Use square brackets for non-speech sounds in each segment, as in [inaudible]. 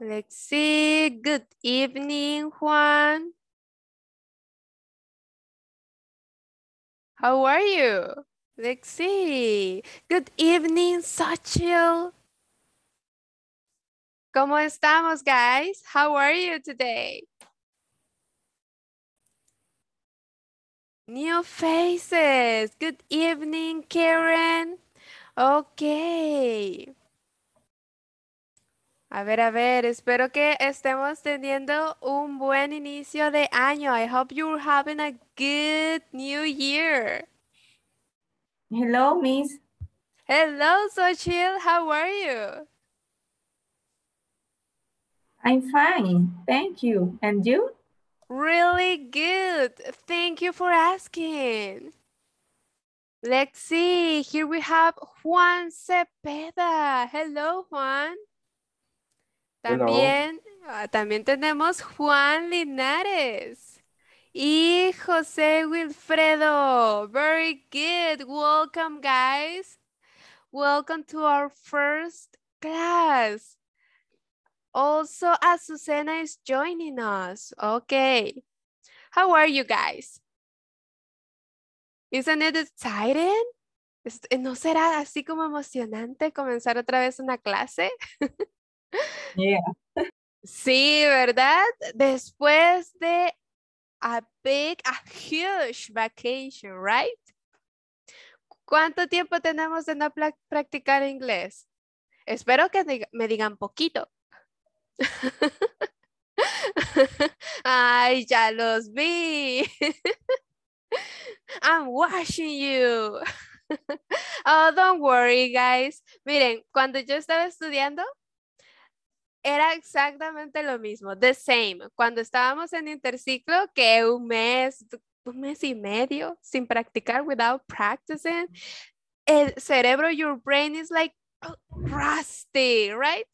Let's see. Good evening, Juan. How are you? Let's see. Good evening, Sachil. ¿Cómo estamos, guys? How are you today? New faces. Good evening, Karen. Okay. A ver, a ver, espero que estemos teniendo un buen inicio de año. I hope you're having a good new year. Hello, Miss. Hello, Sochil. How are you? I'm fine. Thank you. And you? Really good. Thank you for asking. Let's see. Here we have Juan Cepeda. Hello, Juan. Ah, también, tenemos Juan Linares y José Wilfredo. Very good. Welcome, guys. Welcome to our first class. Also, Azucena is joining us. Okay. How are you guys? Isn't it exciting? ¿No será así como emocionante comenzar otra vez una clase? [laughs] Sí, ¿verdad? Después de a big, a huge vacation, right? ¿Cuánto tiempo tenemos de no practicar inglés? Espero que me digan poquito. [laughs] Ay, ya los vi. [laughs] I'm watching you. [laughs] Oh, don't worry, guys. Miren, cuando yo estaba estudiando, era exactamente lo mismo, the same. Cuando estábamos en interciclo, que un mes, un mes y medio sin practicar, without practicing, el cerebro, your brain is like oh, rusty, right?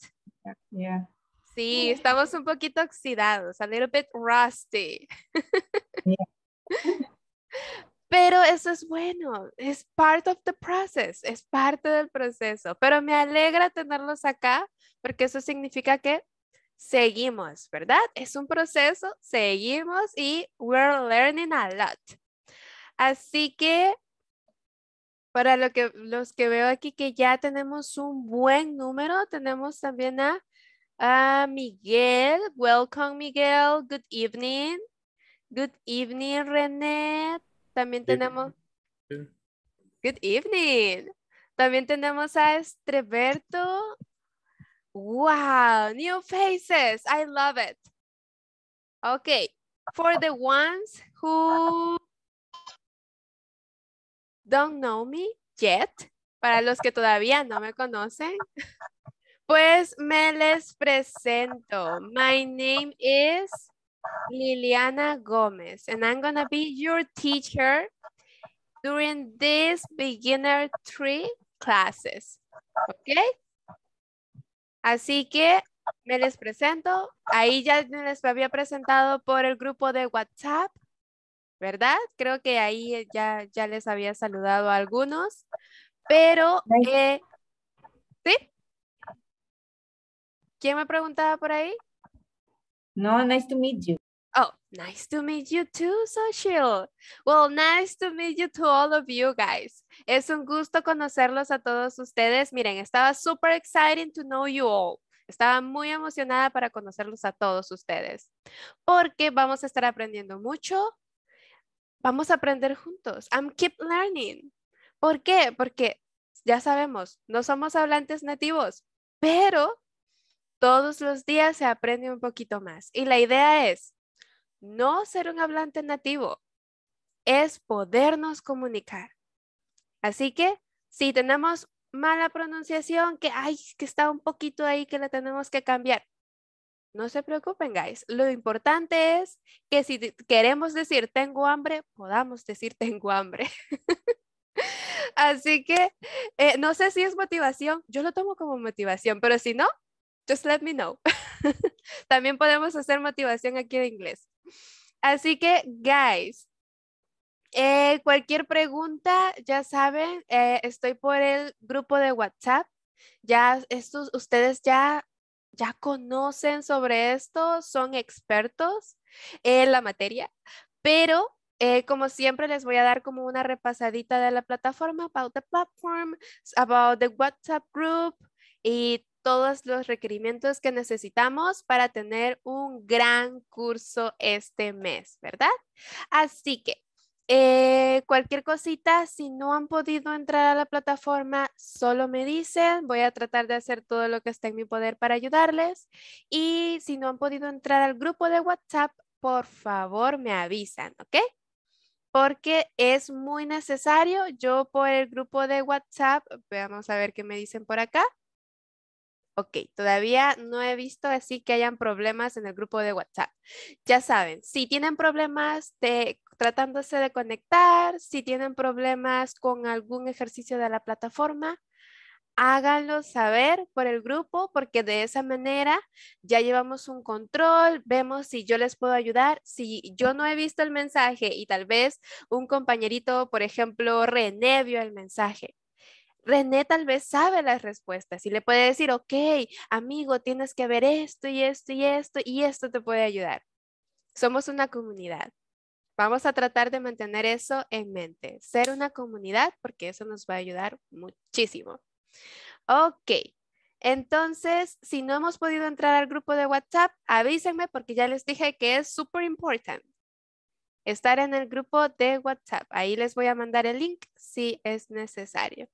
Yeah. Sí, estamos un poquito oxidados, a little bit rusty. [laughs] Pero eso es bueno, es part of the process, es parte del proceso. Pero me alegra tenerlos acá porque eso significa que seguimos, ¿verdad? Es un proceso, seguimos y we're learning a lot. Así que para lo que, los que veo aquí que ya tenemos un buen número, tenemos también a, a Miguel. Welcome, Miguel. Good evening. Good evening, René. También tenemos... Good evening. También tenemos a Estreberto. Wow, new faces. I love it. Okay, for the ones who don't know me yet, para los que todavía no me conocen, pues me les presento. My name is Liliana Gómez and I'm gonna be your teacher during this beginner three classes, ¿ok? Así que me les presento, ahí ya les había presentado por el grupo de WhatsApp, ¿verdad? Creo que ahí ya, ya les había saludado a algunos, pero, eh, ¿sí? ¿Quién me preguntaba por ahí? No, nice to meet you. Oh, nice to meet you too, social. Well, nice to meet you to all of you guys. Es un gusto conocerlos a todos ustedes. Miren, estaba super exciting to know you all. Estaba muy emocionada para conocerlos a todos ustedes, porque vamos a estar aprendiendo mucho. Vamos a aprender juntos. I'm keep learning. ¿Por qué? Porque ya sabemos, no somos hablantes nativos, pero todos los días se aprende un poquito más. Y la idea es no ser un hablante nativo, es podernos comunicar. Así que si tenemos mala pronunciación, que, ay, que está un poquito ahí que la tenemos que cambiar, no se preocupen, guys. Lo importante es que si queremos decir tengo hambre, podamos decir tengo hambre. [laughs] Así que eh, no sé si es motivación, yo lo tomo como motivación, pero si no, just let me know. [laughs] También podemos hacer motivación aquí en inglés. Así que, guys, eh, cualquier pregunta, ya saben, eh, estoy por el grupo de WhatsApp. Ya estos, ustedes ya, ya conocen sobre esto, son expertos en la materia, pero eh, como siempre, les voy a dar como una repasadita de la plataforma, about the platform, about the WhatsApp group y todos los requerimientos que necesitamos para tener un gran curso este mes, ¿verdad? Así que eh, cualquier cosita, si no han podido entrar a la plataforma, solo me dicen, voy a tratar de hacer todo lo que está en mi poder para ayudarles. Y si no han podido entrar al grupo de WhatsApp, por favor me avisan, ¿ok? Porque es muy necesario. Yo por el grupo de WhatsApp, vamos a ver qué me dicen por acá. Ok, todavía no he visto así que hayan problemas en el grupo de WhatsApp. Ya saben, si tienen problemas de, tratándose de conectar, si tienen problemas con algún ejercicio de la plataforma, háganlo saber por el grupo porque de esa manera ya llevamos un control, vemos si yo les puedo ayudar, si yo no he visto el mensaje y tal vez un compañerito, por ejemplo, René el mensaje René tal vez sabe las respuestas y le puede decir, ok, amigo, tienes que ver esto y esto y esto y esto te puede ayudar. Somos una comunidad. Vamos a tratar de mantener eso en mente, ser una comunidad porque eso nos va a ayudar muchísimo. Ok, entonces, si no hemos podido entrar al grupo de WhatsApp, avísenme porque ya les dije que es súper importante estar en el grupo de WhatsApp. Ahí les voy a mandar el link si es necesario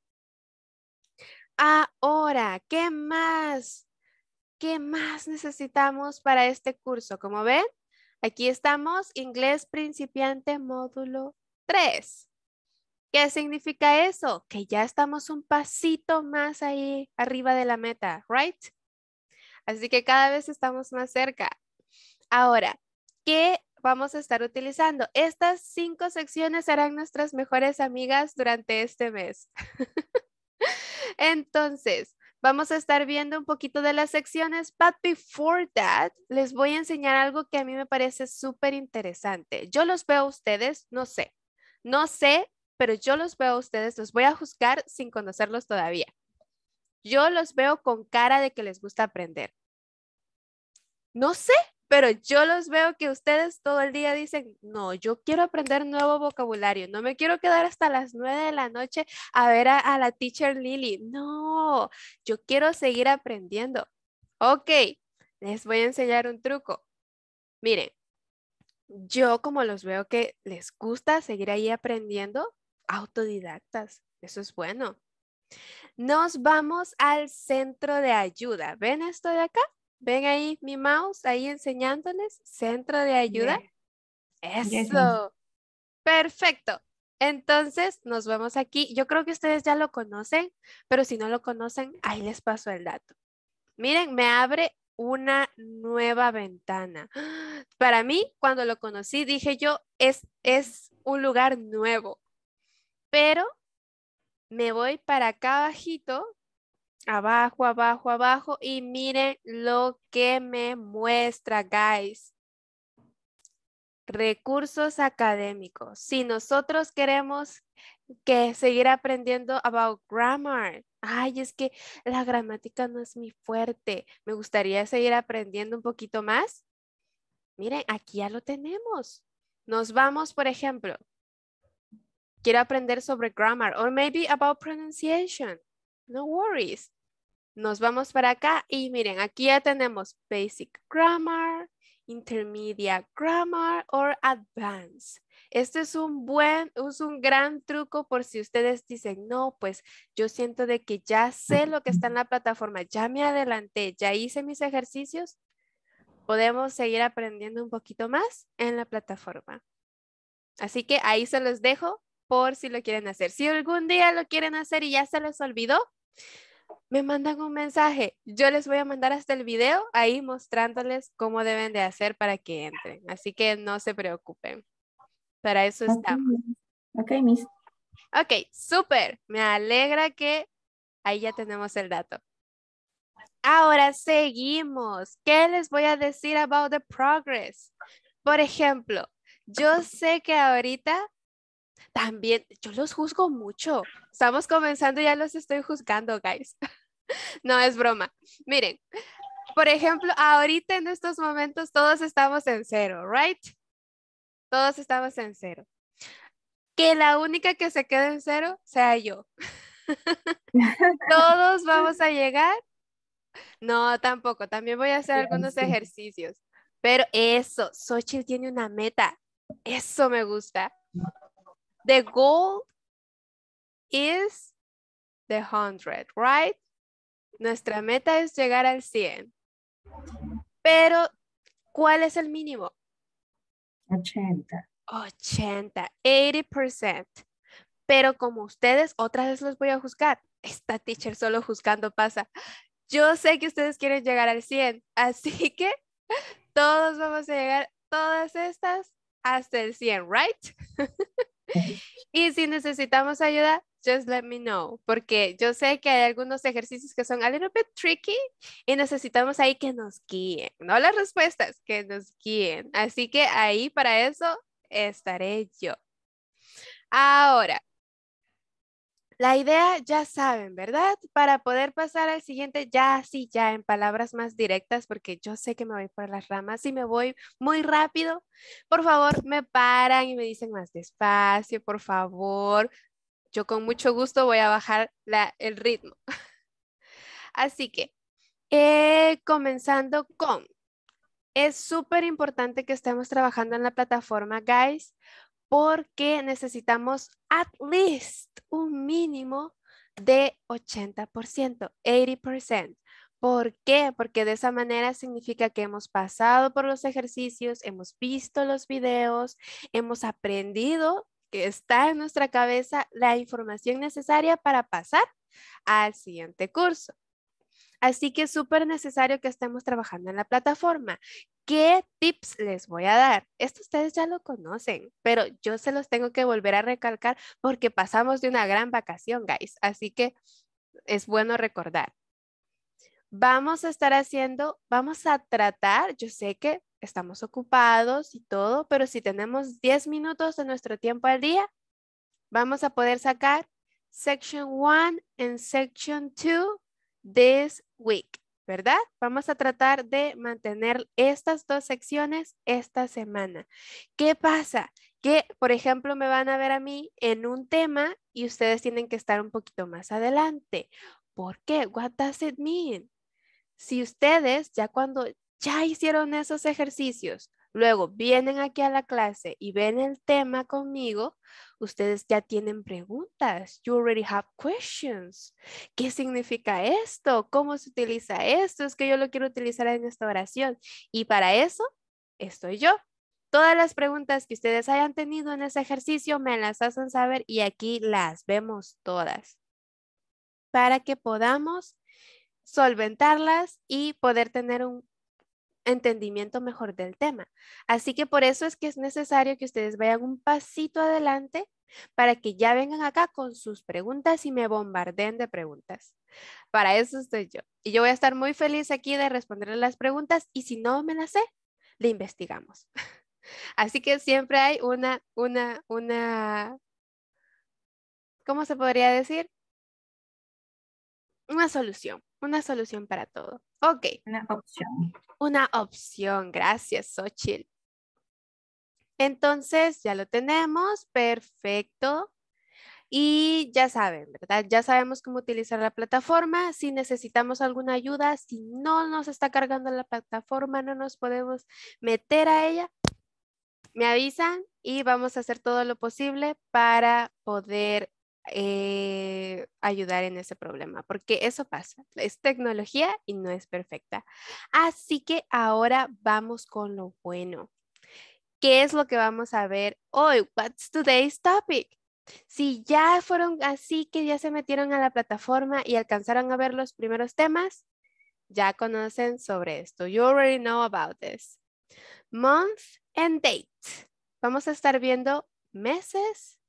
ahora. ¿Qué más? ¿Qué más necesitamos para este curso? Como ven, aquí estamos, inglés principiante módulo 3. ¿Qué significa eso? Que ya estamos un pasito más ahí arriba de la meta, ¿right? Así que cada vez estamos más cerca. Ahora, ¿qué vamos a estar utilizando? Estas cinco secciones serán nuestras mejores amigas durante este mes. [laughs] Entonces, vamos a estar viendo un poquito de las secciones, but before that, les voy a enseñar algo que a mí me parece súper interesante. Yo los veo a ustedes, no sé, no sé, pero yo los veo a ustedes, los voy a juzgar sin conocerlos todavía. Yo los veo con cara de que les gusta aprender. No sé, pero yo los veo que ustedes todo el día dicen, no, yo quiero aprender nuevo vocabulario, no me quiero quedar hasta las nueve de la noche a ver a, la teacher Lily, no, yo quiero seguir aprendiendo. Ok, les voy a enseñar un truco. Miren, yo como los veo que les gusta seguir ahí aprendiendo, autodidactas, eso es bueno. Nos vamos al centro de ayuda. ¿Ven esto de acá? ¿Ven ahí mi mouse? Ahí enseñándoles. Centro de ayuda. Eso. Perfecto. Entonces, nos vemos aquí. Yo creo que ustedes ya lo conocen, pero si no lo conocen, ahí les paso el dato. Miren, me abre una nueva ventana. [gasps] Para mí, cuando lo conocí, dije yo, es, es un lugar nuevo. Pero me voy para acá abajito abajo, abajo, abajo y miren lo que me muestra, guys. Recursos académicos. Si nosotros queremos que seguir aprendiendo about grammar, ay, es que la gramática no es mi fuerte, me gustaría seguir aprendiendo un poquito más. Miren, aquí ya lo tenemos. Nos vamos, por ejemplo, quiero aprender sobre grammar or maybe about pronunciation. No worries. Nos vamos para acá y miren, aquí ya tenemos Basic Grammar, Intermediate Grammar o Advanced. Este es un buen, es un gran truco por si ustedes dicen, no, pues yo siento de que ya sé lo que está en la plataforma, ya me adelanté, ya hice mis ejercicios, podemos seguir aprendiendo un poquito más en la plataforma. Así que ahí se los dejo por si lo quieren hacer. Si algún día lo quieren hacer y ya se les olvidó, me mandan un mensaje. Yo les voy a mandar hasta el video ahí mostrándoles cómo deben de hacer para que entren. Así que no se preocupen. Para eso estamos. Ok, Miss. Ok, súper. Me alegra que ahí ya tenemos el dato. Ahora seguimos. ¿Qué les voy a decir about the progress? Por ejemplo, yo sé que ahorita también, yo los juzgo mucho. Estamos comenzando y ya los estoy juzgando, guys. [laughs] [laughs] No es broma. Miren, por ejemplo, ahorita en estos momentos todos estamos en cero, ¿right? Todos estamos en cero. Que la única que se quede en cero sea yo. [laughs] todos vamos a llegar. No, tampoco. También voy a hacer algunos ejercicios. Pero eso, Sochi tiene una meta. Eso me gusta. The goal is the hundred, right? Nuestra meta es llegar al 100. Pero, ¿cuál es el mínimo? 80. 80, 80%. Pero como ustedes, otra vez los voy a juzgar. Esta teacher solo juzgando pasa. Yo sé que ustedes quieren llegar al 100, así que todos vamos a llegar, todas estas, hasta el 100, ¿right? [laughs] y si necesitamos ayuda, just let me know, porque yo sé que hay algunos ejercicios que son a little bit tricky y necesitamos ahí que nos guíen, no las respuestas, que nos guíen. Así que ahí para eso estaré yo. Ahora, la idea ya saben, ¿verdad? Para poder pasar al siguiente, ya sí, ya en palabras más directas, porque yo sé que me voy por las ramas y me voy muy rápido. Por favor, me paran y me dicen más despacio, por favor yo con mucho gusto voy a bajar el ritmo. [laughs] Así que, eh, comenzando con, es súper importante que estemos trabajando en la plataforma, guys, porque necesitamos at least un mínimo de 80%, 80%. ¿Por qué? Porque de esa manera significa que hemos pasado por los ejercicios, hemos visto los videos, hemos aprendido está en nuestra cabeza la información necesaria para pasar al siguiente curso. Así que es súper necesario que estemos trabajando en la plataforma. ¿Qué tips les voy a dar? Esto ustedes ya lo conocen, pero yo se los tengo que volver a recalcar porque pasamos de una gran vacación, guys. Así que es bueno recordar vamos a estar haciendo, vamos a tratar, yo sé que estamos ocupados y todo, pero si tenemos 10 minutos de nuestro tiempo al día, vamos a poder sacar section 1 and section 2 this week, ¿verdad? Vamos a tratar de mantener estas dos secciones esta semana. ¿Qué pasa? Que, por ejemplo, me van a ver a mí en un tema y ustedes tienen que estar un poquito más adelante. ¿Por qué? What does it mean? si ustedes ya cuando ya hicieron esos ejercicios, luego vienen aquí a la clase y ven el tema conmigo, ustedes ya tienen preguntas. You already have questions. ¿Qué significa esto? ¿Cómo se utiliza esto? Es que yo lo quiero utilizar en esta oración. Y para eso estoy yo. Todas las preguntas que ustedes hayan tenido en ese ejercicio me las hacen saber y aquí las vemos todas para que podamos solventarlas y poder tener un entendimiento mejor del tema. Así que por eso es que es necesario que ustedes vayan un pasito adelante para que ya vengan acá con sus preguntas y me bombardeen de preguntas. Para eso estoy yo. Y yo voy a estar muy feliz aquí de responderles las preguntas y si no me las sé, le investigamos. [laughs] Así que siempre hay una, una, una, ¿cómo se podría decir? Una solución una solución para todo. Ok. Una opción. Una opción. Gracias, Xochitl. Entonces, ya lo tenemos. Perfecto. Y ya saben, ¿verdad? Ya sabemos cómo utilizar la plataforma. Si necesitamos alguna ayuda, si no nos está cargando la plataforma, no nos podemos meter a ella, me avisan y vamos a hacer todo lo posible para poder eh, ayudar en ese problema, porque eso pasa, es tecnología y no es perfecta. Así que ahora vamos con lo bueno. ¿Qué es lo que vamos a ver hoy? What's today's topic? Si ya fueron así que ya se metieron a la plataforma y alcanzaron a ver los primeros temas, ya conocen sobre esto. You already know about this. Month and date. Vamos a estar viendo meses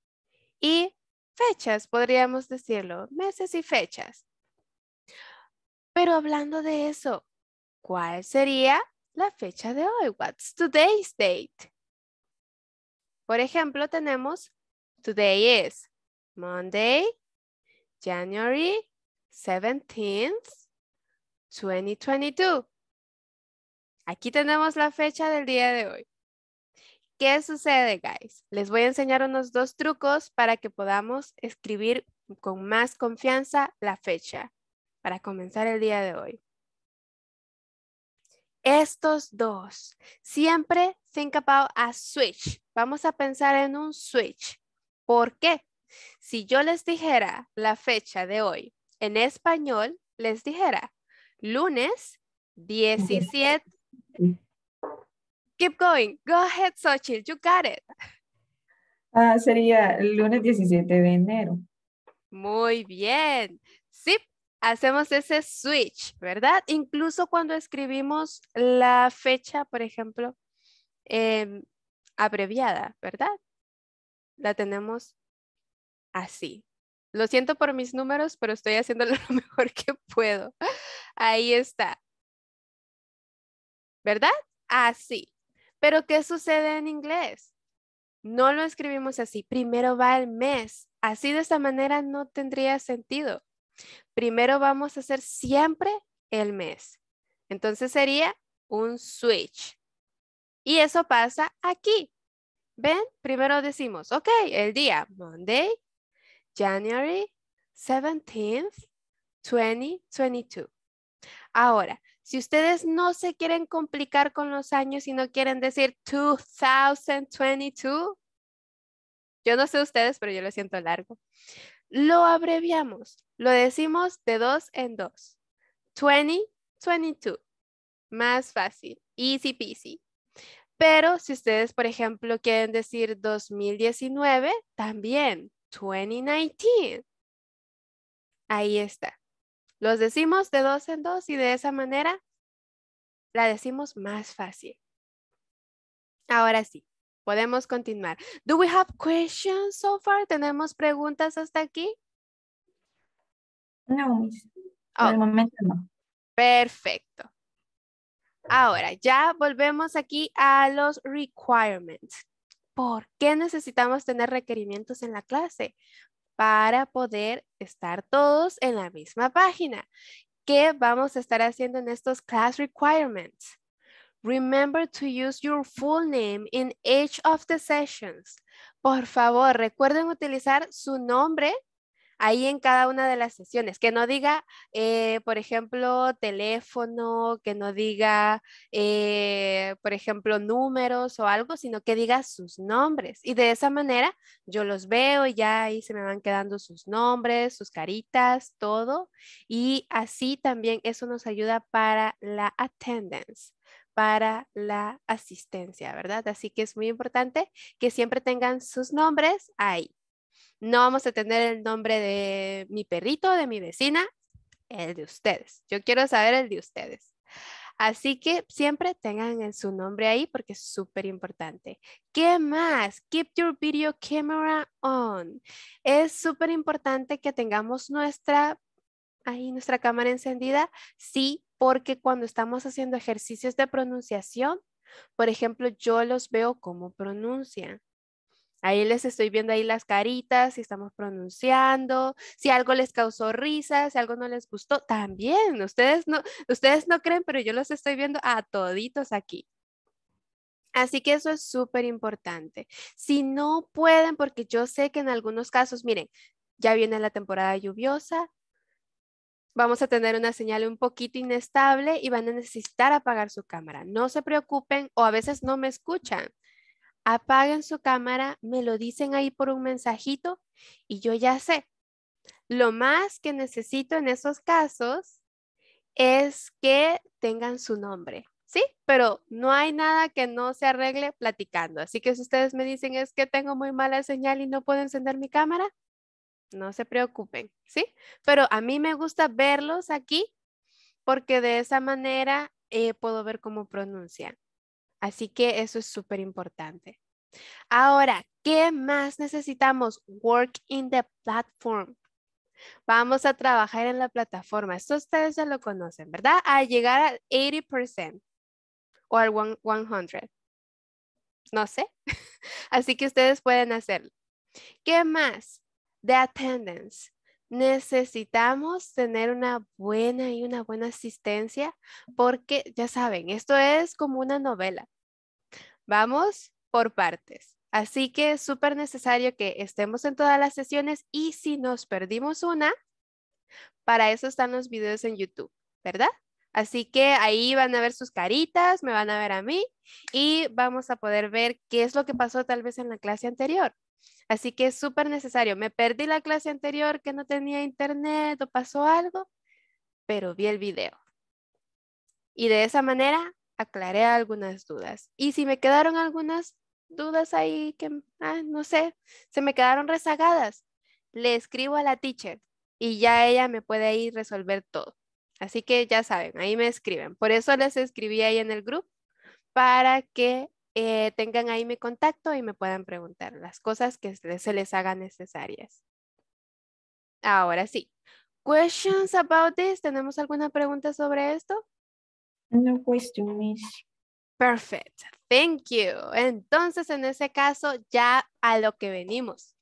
y fechas, podríamos decirlo, meses y fechas. Pero hablando de eso, ¿cuál sería la fecha de hoy? What's today's date? Por ejemplo, tenemos today is Monday, January 17th, 2022. Aquí tenemos la fecha del día de hoy. ¿Qué sucede, guys? Les voy a enseñar unos dos trucos para que podamos escribir con más confianza la fecha para comenzar el día de hoy. Estos dos. Siempre think about a switch. Vamos a pensar en un switch. ¿Por qué? Si yo les dijera la fecha de hoy en español, les dijera lunes 17 Keep going. Go ahead, Xochitl. You got it. Ah, sería el lunes 17 de enero. Muy bien. Sí, hacemos ese switch, ¿verdad? Incluso cuando escribimos la fecha, por ejemplo, em, abreviada, ¿verdad? La tenemos así. Lo siento por mis números, pero estoy haciéndolo [laughs] lo mejor que puedo. Ahí está. ¿Verdad? Así. Pero ¿qué sucede en inglés? No lo escribimos así. Primero va el mes. Así de esta manera no tendría sentido. Primero vamos a hacer siempre el mes. Entonces sería un switch. Y eso pasa aquí. ¿Ven? Primero decimos, ok, el día Monday, January 17th, 2022. Ahora, si ustedes no se quieren complicar con los años y no quieren decir 2022, yo no sé ustedes, pero yo lo siento largo. Lo abreviamos, lo decimos de dos en dos. 2022. Más fácil, easy peasy. Pero si ustedes, por ejemplo, quieren decir 2019, también 2019. Ahí está. Los decimos de dos en dos y de esa manera la decimos más fácil. Ahora sí, podemos continuar. Do we have questions so far? ¿Tenemos preguntas hasta aquí? No, Miss. Por el oh. momento no. Perfecto. Ahora, ya volvemos aquí a los requirements. ¿Por qué necesitamos tener requerimientos en la clase? para poder estar todos en la misma página. ¿Qué vamos a estar haciendo en estos class requirements? Remember to use your full name in each of the sessions. Por favor, recuerden utilizar su nombre ahí en cada una de las sesiones, que no diga, eh, por ejemplo, teléfono, que no diga, eh, por ejemplo, números o algo, sino que diga sus nombres. Y de esa manera yo los veo y ya ahí se me van quedando sus nombres, sus caritas, todo. Y así también eso nos ayuda para la attendance para la asistencia, ¿verdad? Así que es muy importante que siempre tengan sus nombres ahí. No vamos a tener el nombre de mi perrito, de mi vecina, el de ustedes. Yo quiero saber el de ustedes. Así que siempre tengan su nombre ahí porque es súper importante. ¿Qué más? Keep your video camera on. Es súper importante que tengamos nuestra, ahí nuestra cámara encendida. Sí, porque cuando estamos haciendo ejercicios de pronunciación, por ejemplo, yo los veo cómo pronuncian. Ahí les estoy viendo ahí las caritas, si estamos pronunciando, si algo les causó risa, si algo no les gustó, también. Ustedes no, ustedes no creen, pero yo los estoy viendo a toditos aquí. Así que eso es súper importante. Si no pueden, porque yo sé que en algunos casos, miren, ya viene la temporada lluviosa, vamos a tener una señal un poquito inestable y van a necesitar apagar su cámara. No se preocupen o a veces no me escuchan apaguen su cámara, me lo dicen ahí por un mensajito y yo ya sé. Lo más que necesito en esos casos es que tengan su nombre, ¿sí? Pero no hay nada que no se arregle platicando. Así que si ustedes me dicen es que tengo muy mala señal y no puedo encender mi cámara, no se preocupen, ¿sí? Pero a mí me gusta verlos aquí porque de esa manera eh, puedo ver cómo pronuncian. Así que eso es súper importante. Ahora, ¿qué más necesitamos? Work in the platform. Vamos a trabajar en la plataforma. Esto ustedes ya lo conocen, ¿verdad? A llegar al 80% o al 100. No sé. [laughs] Así que ustedes pueden hacerlo. ¿Qué más? The attendance. Necesitamos tener una buena y una buena asistencia porque, ya saben, esto es como una novela. Vamos por partes. Así que es súper necesario que estemos en todas las sesiones y si nos perdimos una, para eso están los videos en YouTube, ¿verdad? Así que ahí van a ver sus caritas, me van a ver a mí y vamos a poder ver qué es lo que pasó tal vez en la clase anterior. Así que es súper necesario. Me perdí la clase anterior que no tenía internet o pasó algo, pero vi el video. Y de esa manera aclaré algunas dudas. Y si me quedaron algunas dudas ahí que, ah, no sé, se me quedaron rezagadas, le escribo a la teacher y ya ella me puede ir resolver todo. Así que ya saben, ahí me escriben. Por eso les escribí ahí en el grupo para que eh, tengan ahí mi contacto y me puedan preguntar las cosas que se les hagan necesarias. Ahora sí. Questions about this? ¿Tenemos alguna pregunta sobre esto? No question, Perfect. Thank you. Entonces, en ese caso, ya a lo que venimos.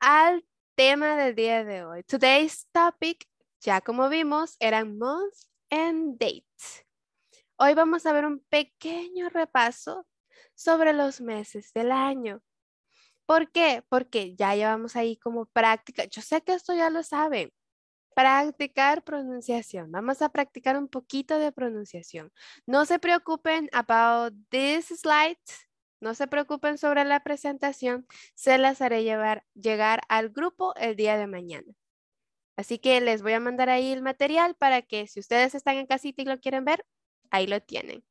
Al tema del día de hoy. Today's topic, ya como vimos, eran months and dates Hoy vamos a ver un pequeño repaso sobre los meses del año. ¿Por qué? Porque ya llevamos ahí como práctica. Yo sé que esto ya lo saben, practicar pronunciación. Vamos a practicar un poquito de pronunciación. No se preocupen about this slide. No se preocupen sobre la presentación. Se las haré llevar, llegar al grupo el día de mañana. Así que les voy a mandar ahí el material para que si ustedes están en casita y lo quieren ver, ahí lo tienen.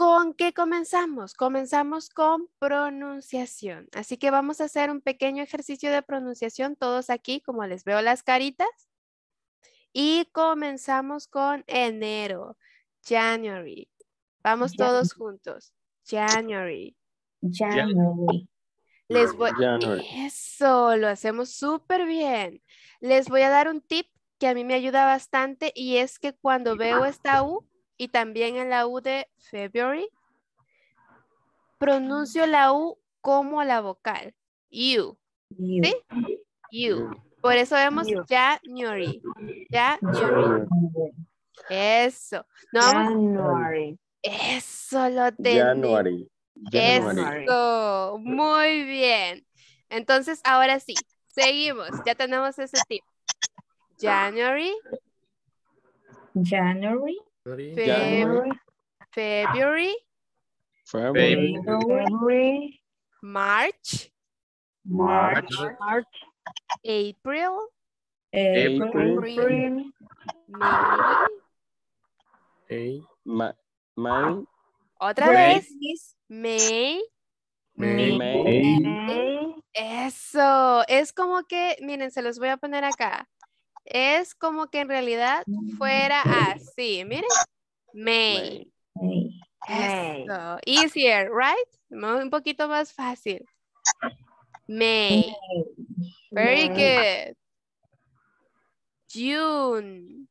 ¿Con qué comenzamos? Comenzamos con pronunciación. Así que vamos a hacer un pequeño ejercicio de pronunciación todos aquí, como les veo las caritas. Y comenzamos con enero, January. Vamos todos juntos. January. January. Les January. Eso, lo hacemos súper bien. Les voy a dar un tip que a mí me ayuda bastante y es que cuando veo esta U, y también en la U de February, pronuncio la U como la vocal. You. ¿Sí? Por eso vemos January. January. Eso. No January. Eso lo January. Eso. Muy bien. Entonces, ahora sí. Seguimos. Ya tenemos ese tipo. January. January. February. February. February. March. March. April. April. May. May. Otra vez. May. May. May. Eso. Es como que, miren, se los voy a poner acá es como que en realidad fuera así. Miren, may. Eso. Easier, right? Un poquito más fácil. May. Very good. June.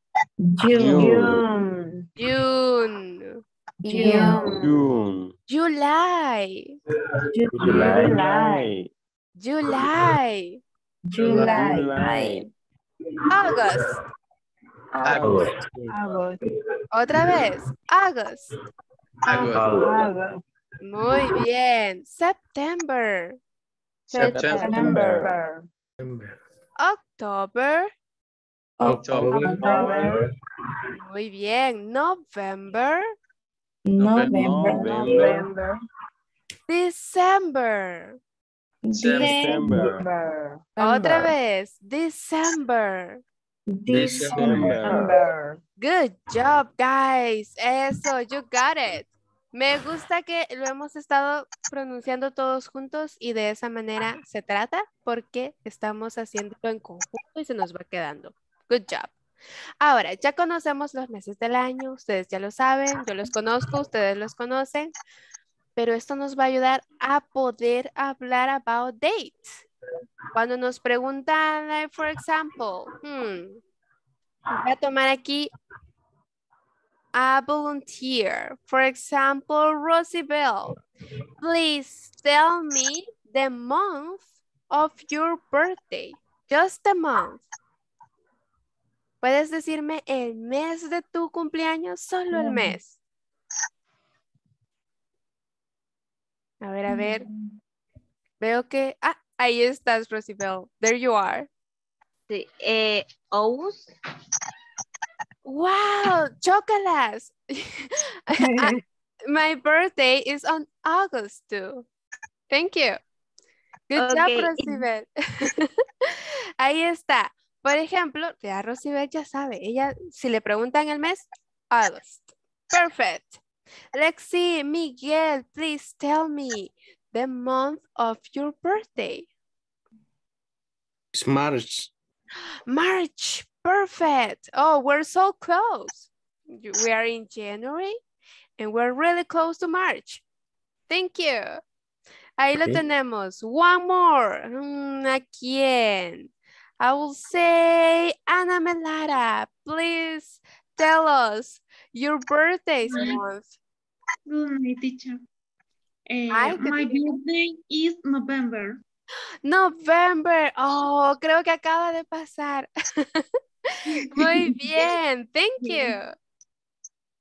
June. June. June. July. July. July. July. August. August. Otra vez. August. August. Muy bien. September. September. October. October. Muy bien. November. November. November. December. December. Otra vez. December. December. Good job, guys. Eso, you got it. Me gusta que lo hemos estado pronunciando todos juntos y de esa manera se trata porque estamos haciéndolo en conjunto y se nos va quedando. Good job. Ahora, ya conocemos los meses del año, ustedes ya lo saben, yo los conozco, ustedes los conocen pero esto nos va a ayudar a poder hablar about dates. Cuando nos preguntan, por for example, hmm, voy a tomar aquí a volunteer. For example, Bell. please tell me the month of your birthday. Just the month. ¿Puedes decirme el mes de tu cumpleaños? Solo el mm. mes. A ver, a ver. Mm. Veo que... Ah, ahí estás, Rosibel. There you are. Sí. Eh, Wow, chocolates. [laughs] [laughs] Ah, my birthday is on August too. Thank you. Good job, Rosibel. [laughs] ahí está. Por ejemplo, ya Rosibel ya sabe. Ella, si le preguntan el mes, August. Perfect. Lexi, Miguel, please tell me the month of your birthday. It's March. March, perfect. Oh, we're so close. We are in January and we're really close to March. Thank you. Ahí okay. lo tenemos. One more. Mm, ¿A quién? I will say Ana Melara. Please tell us your birthday month. mi teacher. Eh, my birthday is November. November. Oh, creo que acaba de pasar. [laughs] Muy [laughs] bien. Thank you.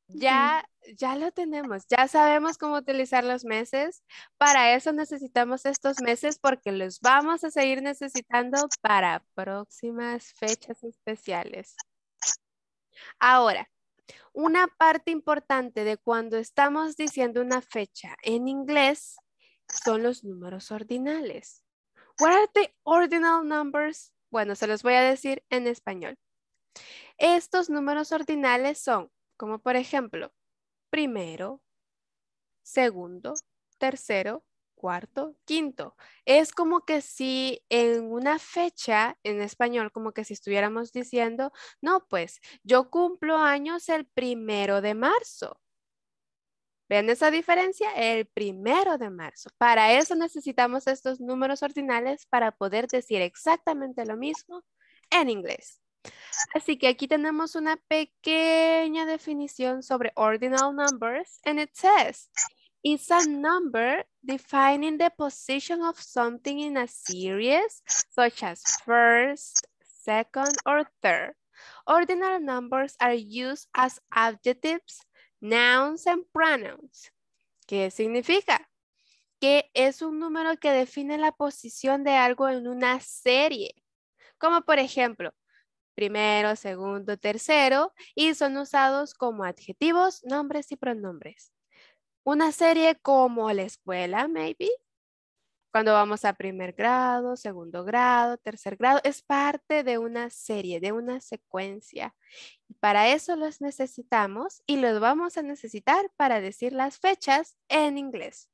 Ya, ya lo tenemos. Ya sabemos cómo utilizar los meses. Para eso necesitamos estos meses porque los vamos a seguir necesitando para próximas fechas especiales. Ahora, una parte importante de cuando estamos diciendo una fecha en inglés son los números ordinales. What are the ordinal numbers? Bueno, se los voy a decir en español. Estos números ordinales son, como por ejemplo, primero, segundo, tercero, cuarto, quinto. Es como que si en una fecha en español, como que si estuviéramos diciendo, no, pues yo cumplo años el primero de marzo. ¿Ven esa diferencia? El primero de marzo. Para eso necesitamos estos números ordinales para poder decir exactamente lo mismo en inglés. Así que aquí tenemos una pequeña definición sobre ordinal numbers and it says It's a number defining the position of something in a series, such as first, second, or third. Ordinal numbers are used as adjectives, nouns, and pronouns. ¿Qué significa? Que es un número que define la posición de algo en una serie. Como por ejemplo, primero, segundo, tercero, y son usados como adjetivos, nombres y pronombres. Una serie como la escuela, maybe. Cuando vamos a primer grado, segundo grado, tercer grado, es parte de una serie, de una secuencia. Para eso los necesitamos y los vamos a necesitar para decir las fechas en inglés.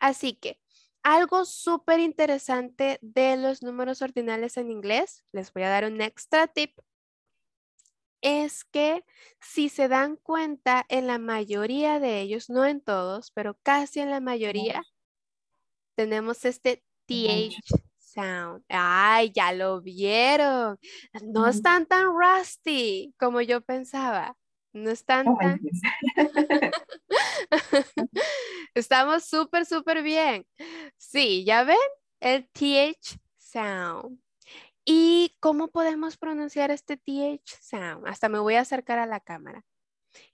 Así que algo súper interesante de los números ordinales en inglés, les voy a dar un extra tip, es que si se dan cuenta, en la mayoría de ellos, no en todos, pero casi en la mayoría, tenemos este TH sound. Ay, ya lo vieron. No están tan rusty como yo pensaba. No están tan... [laughs] Estamos súper, súper bien. Sí, ¿ya ven? El TH sound. ¿Y cómo podemos pronunciar este TH sound? Hasta me voy a acercar a la cámara.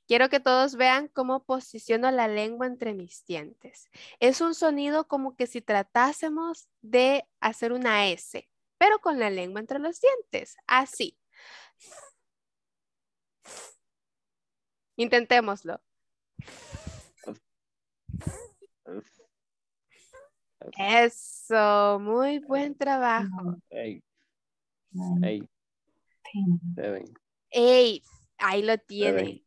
Quiero que todos vean cómo posiciono la lengua entre mis dientes. Es un sonido como que si tratásemos de hacer una S, pero con la lengua entre los dientes, así. Intentémoslo. [laughs] Eso, muy buen trabajo. Eight. Ahí lo tienen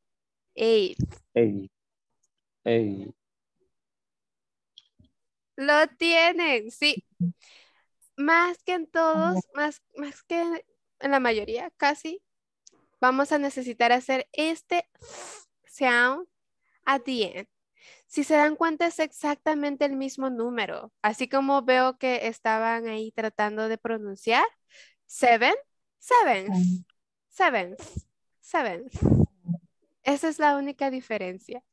Eight. Lo tienen, sí. Más que en todos, más, más que en la mayoría, casi, vamos a necesitar hacer este sound at the Si se dan cuenta, es exactamente el mismo número. Así como veo que estaban ahí tratando de pronunciar, Seven, sevens, sevens, sevens. Esa es la única diferencia.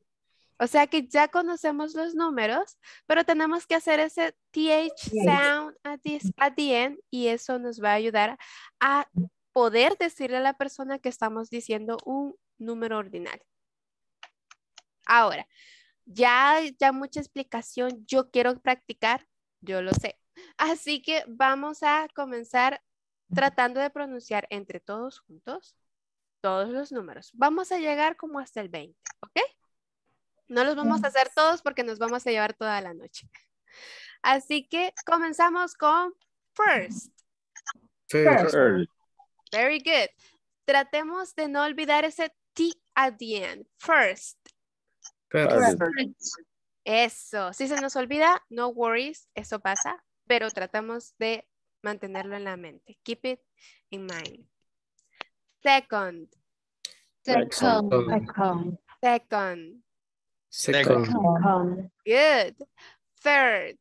O sea que ya conocemos los números, pero tenemos que hacer ese th sound at the, at the end y eso nos va a ayudar a poder decirle a la persona que estamos diciendo un número ordinal. Ahora, ya, ya mucha explicación, yo quiero practicar, yo lo sé. Así que vamos a comenzar tratando de pronunciar entre todos juntos todos los números. Vamos a llegar como hasta el 20, ¿ok? No los vamos a hacer todos porque nos vamos a llevar toda la noche. Así que comenzamos con first. First. Very good. Tratemos de no olvidar ese T at the end. First. Eso. Si se nos olvida, no worries, eso pasa, pero tratamos de mantenerlo en la mente. Keep it in mind. Second. Second. Second. Second. Good. Third.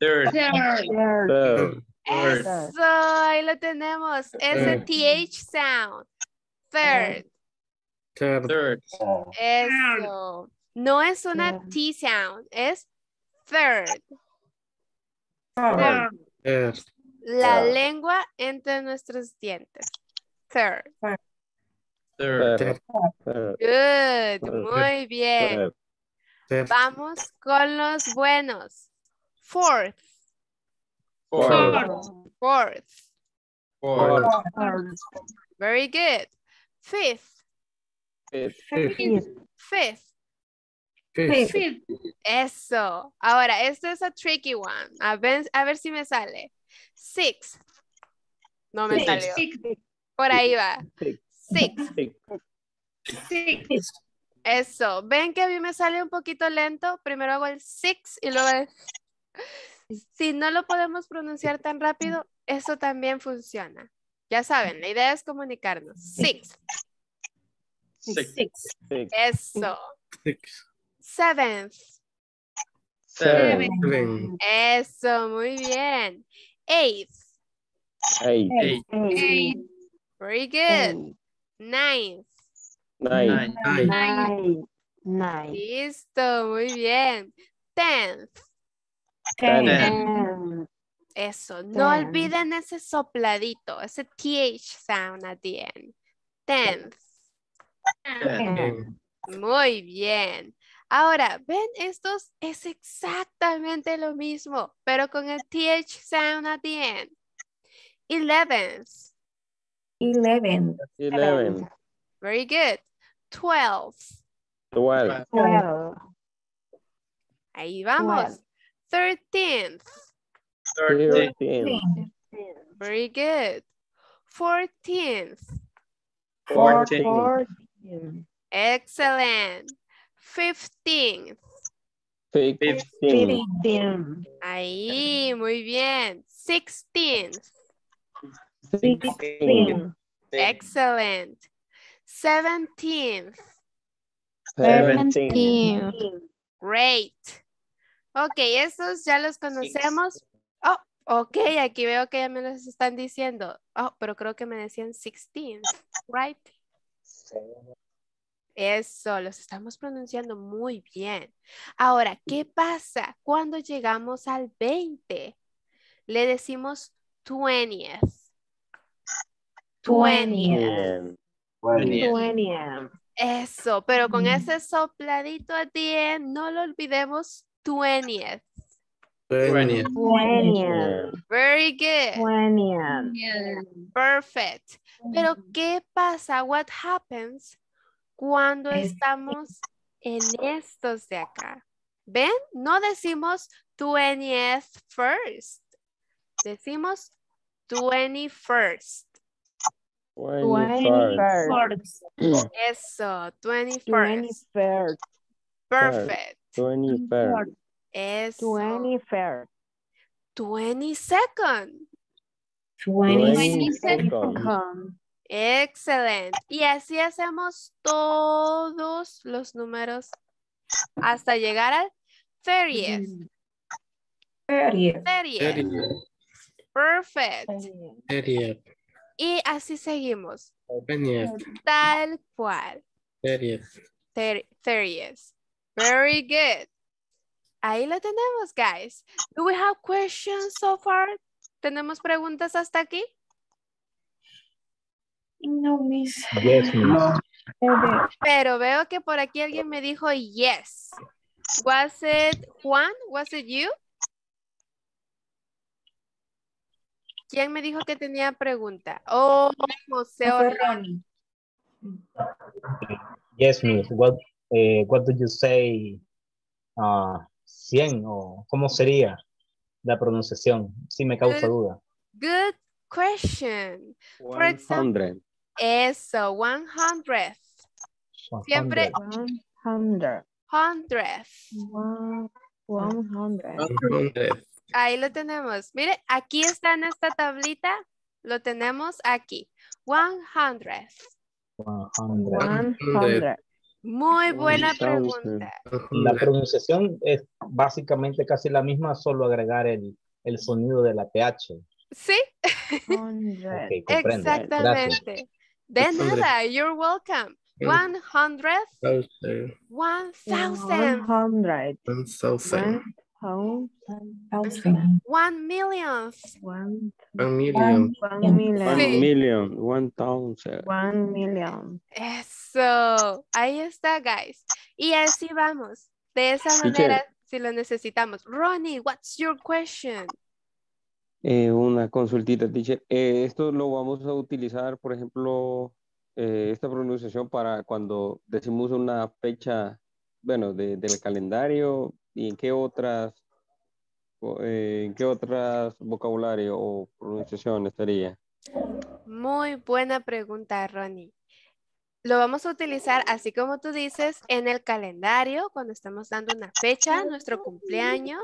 Third. Third. Third. Eso, ahí lo tenemos. el TH sound. Third. Third. Third. Eso. No es una T sound, es third. Third. La lengua entre nuestros dientes. Third. Third. Good. Muy bien. Vamos con los buenos. Fourth. Fourth. Fourth. Fourth. Very good. Fifth. Fifth. Fifth. Eso. Ahora, esto es a tricky one. A ver, si me sale. Six. No me salió. Por ahí va. Six. Six. Eso. Ven que a mí me sale un poquito lento. Primero hago el six y luego el... Si no lo podemos pronunciar tan rápido, eso también funciona. Ya saben, la idea es comunicarnos. Six. Six. six. Eso. Six. Seventh. Seven. Seven. Eso, muy bien. Eighth. Eight. Eight. Eight. Very good. Ninth. Nine. Nine. Nine. Listo, muy bien. Tenth. Ten. Eso, no olviden ese sopladito, ese th sound at the end. Tenth. Muy bien. Ahora, ven, estos es exactamente lo mismo, pero con el th sound at the end. 11th. 11th. 11th. Very good. 12th. 12th. Ahí vamos. 13th. 13th. Very good. 14th. 14th. Excellent. 15. 15. Ahí, muy bien. 16. 16. Excelente. 17. 17. Great. Ok, esos ya los conocemos. Oh, ok, aquí veo que ya me los están diciendo. Oh, Pero creo que me decían 16. Right. Eso, los estamos pronunciando muy bien. Ahora, ¿qué pasa cuando llegamos al 20? Le decimos 20th. 20th. 20th. Eso, pero con mm. ese sopladito a 10, no lo olvidemos 20th. 20th. 20 Very good. 20th. Perfect. Pero ¿qué pasa? What happens cuando estamos en estos de acá. ¿Ven? No decimos 20th first. Decimos 21st. 21st. Eso, 21st. Perfect. 21st. Eso. 21st. 22nd. 22nd. Excelente. Y así hacemos todos los números hasta llegar al 30th. 30th. 30 Perfect. 30th. Y así seguimos. 30th. Tal cual. 30th. 30th. Very good. Ahí lo tenemos, guys. Do we have questions so far? ¿Tenemos preguntas hasta aquí? No, miss. Pero veo que por aquí alguien me dijo yes. Was it Juan? Was it you? ¿Quién me dijo que tenía pregunta? Oh, José Yes, miss. What, eh, you say? 100 uh, o cómo sería la pronunciación? Sí me causa duda. Good question. Eso, one hundredth. Siempre. One hundred. Hundredth. One, hundred. Ahí lo tenemos. Mire, aquí está en esta tablita. Lo tenemos aquí. One hundredth. hundred. Muy buena pregunta. La pronunciación es básicamente casi la misma, solo agregar el, el sonido de la TH. Sí. Exactamente. De nada, you're welcome. One hundred. One thousand. One hundred. thousand. One million. One, million. One million. One million. One thousand. One million. Eso. Ahí está, guys. Y así vamos. De esa manera, si lo necesitamos. Ronnie, what's your question? Eh, una consultita, dice, eh, esto lo vamos a utilizar, por ejemplo, eh, esta pronunciación para cuando decimos una fecha, bueno, de, del calendario y en qué otras, en qué otras vocabulario o pronunciación estaría. Muy buena pregunta, Ronnie. Lo vamos a utilizar, así como tú dices, en el calendario, cuando estamos dando una fecha, nuestro cumpleaños,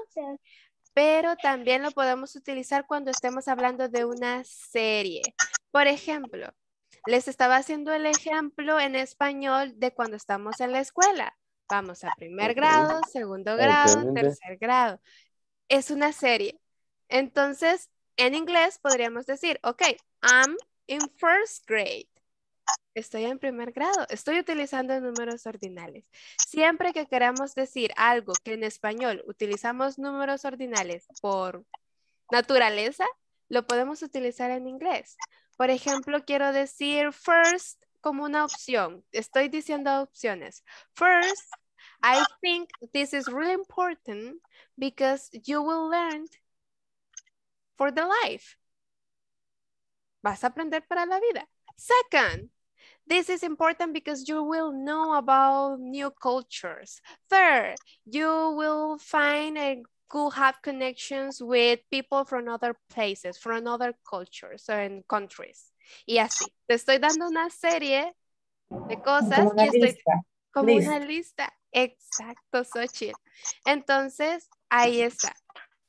pero también lo podemos utilizar cuando estemos hablando de una serie. Por ejemplo, les estaba haciendo el ejemplo en español de cuando estamos en la escuela. Vamos a primer grado, segundo grado, tercer grado. Es una serie. Entonces, en inglés podríamos decir, ok, I'm in first grade. Estoy en primer grado. Estoy utilizando números ordinales. Siempre que queramos decir algo que en español utilizamos números ordinales por naturaleza, lo podemos utilizar en inglés. Por ejemplo, quiero decir first como una opción. Estoy diciendo opciones. First, I think this is really important because you will learn for the life. Vas a aprender para la vida. Second, This is important because you will know about new cultures. Third, you will find a could have connections with people from other places, from other cultures and countries. Y así, te estoy dando una serie de cosas como una, y estoy, lista. Como una lista. Exacto, Xochitl. Entonces, ahí está.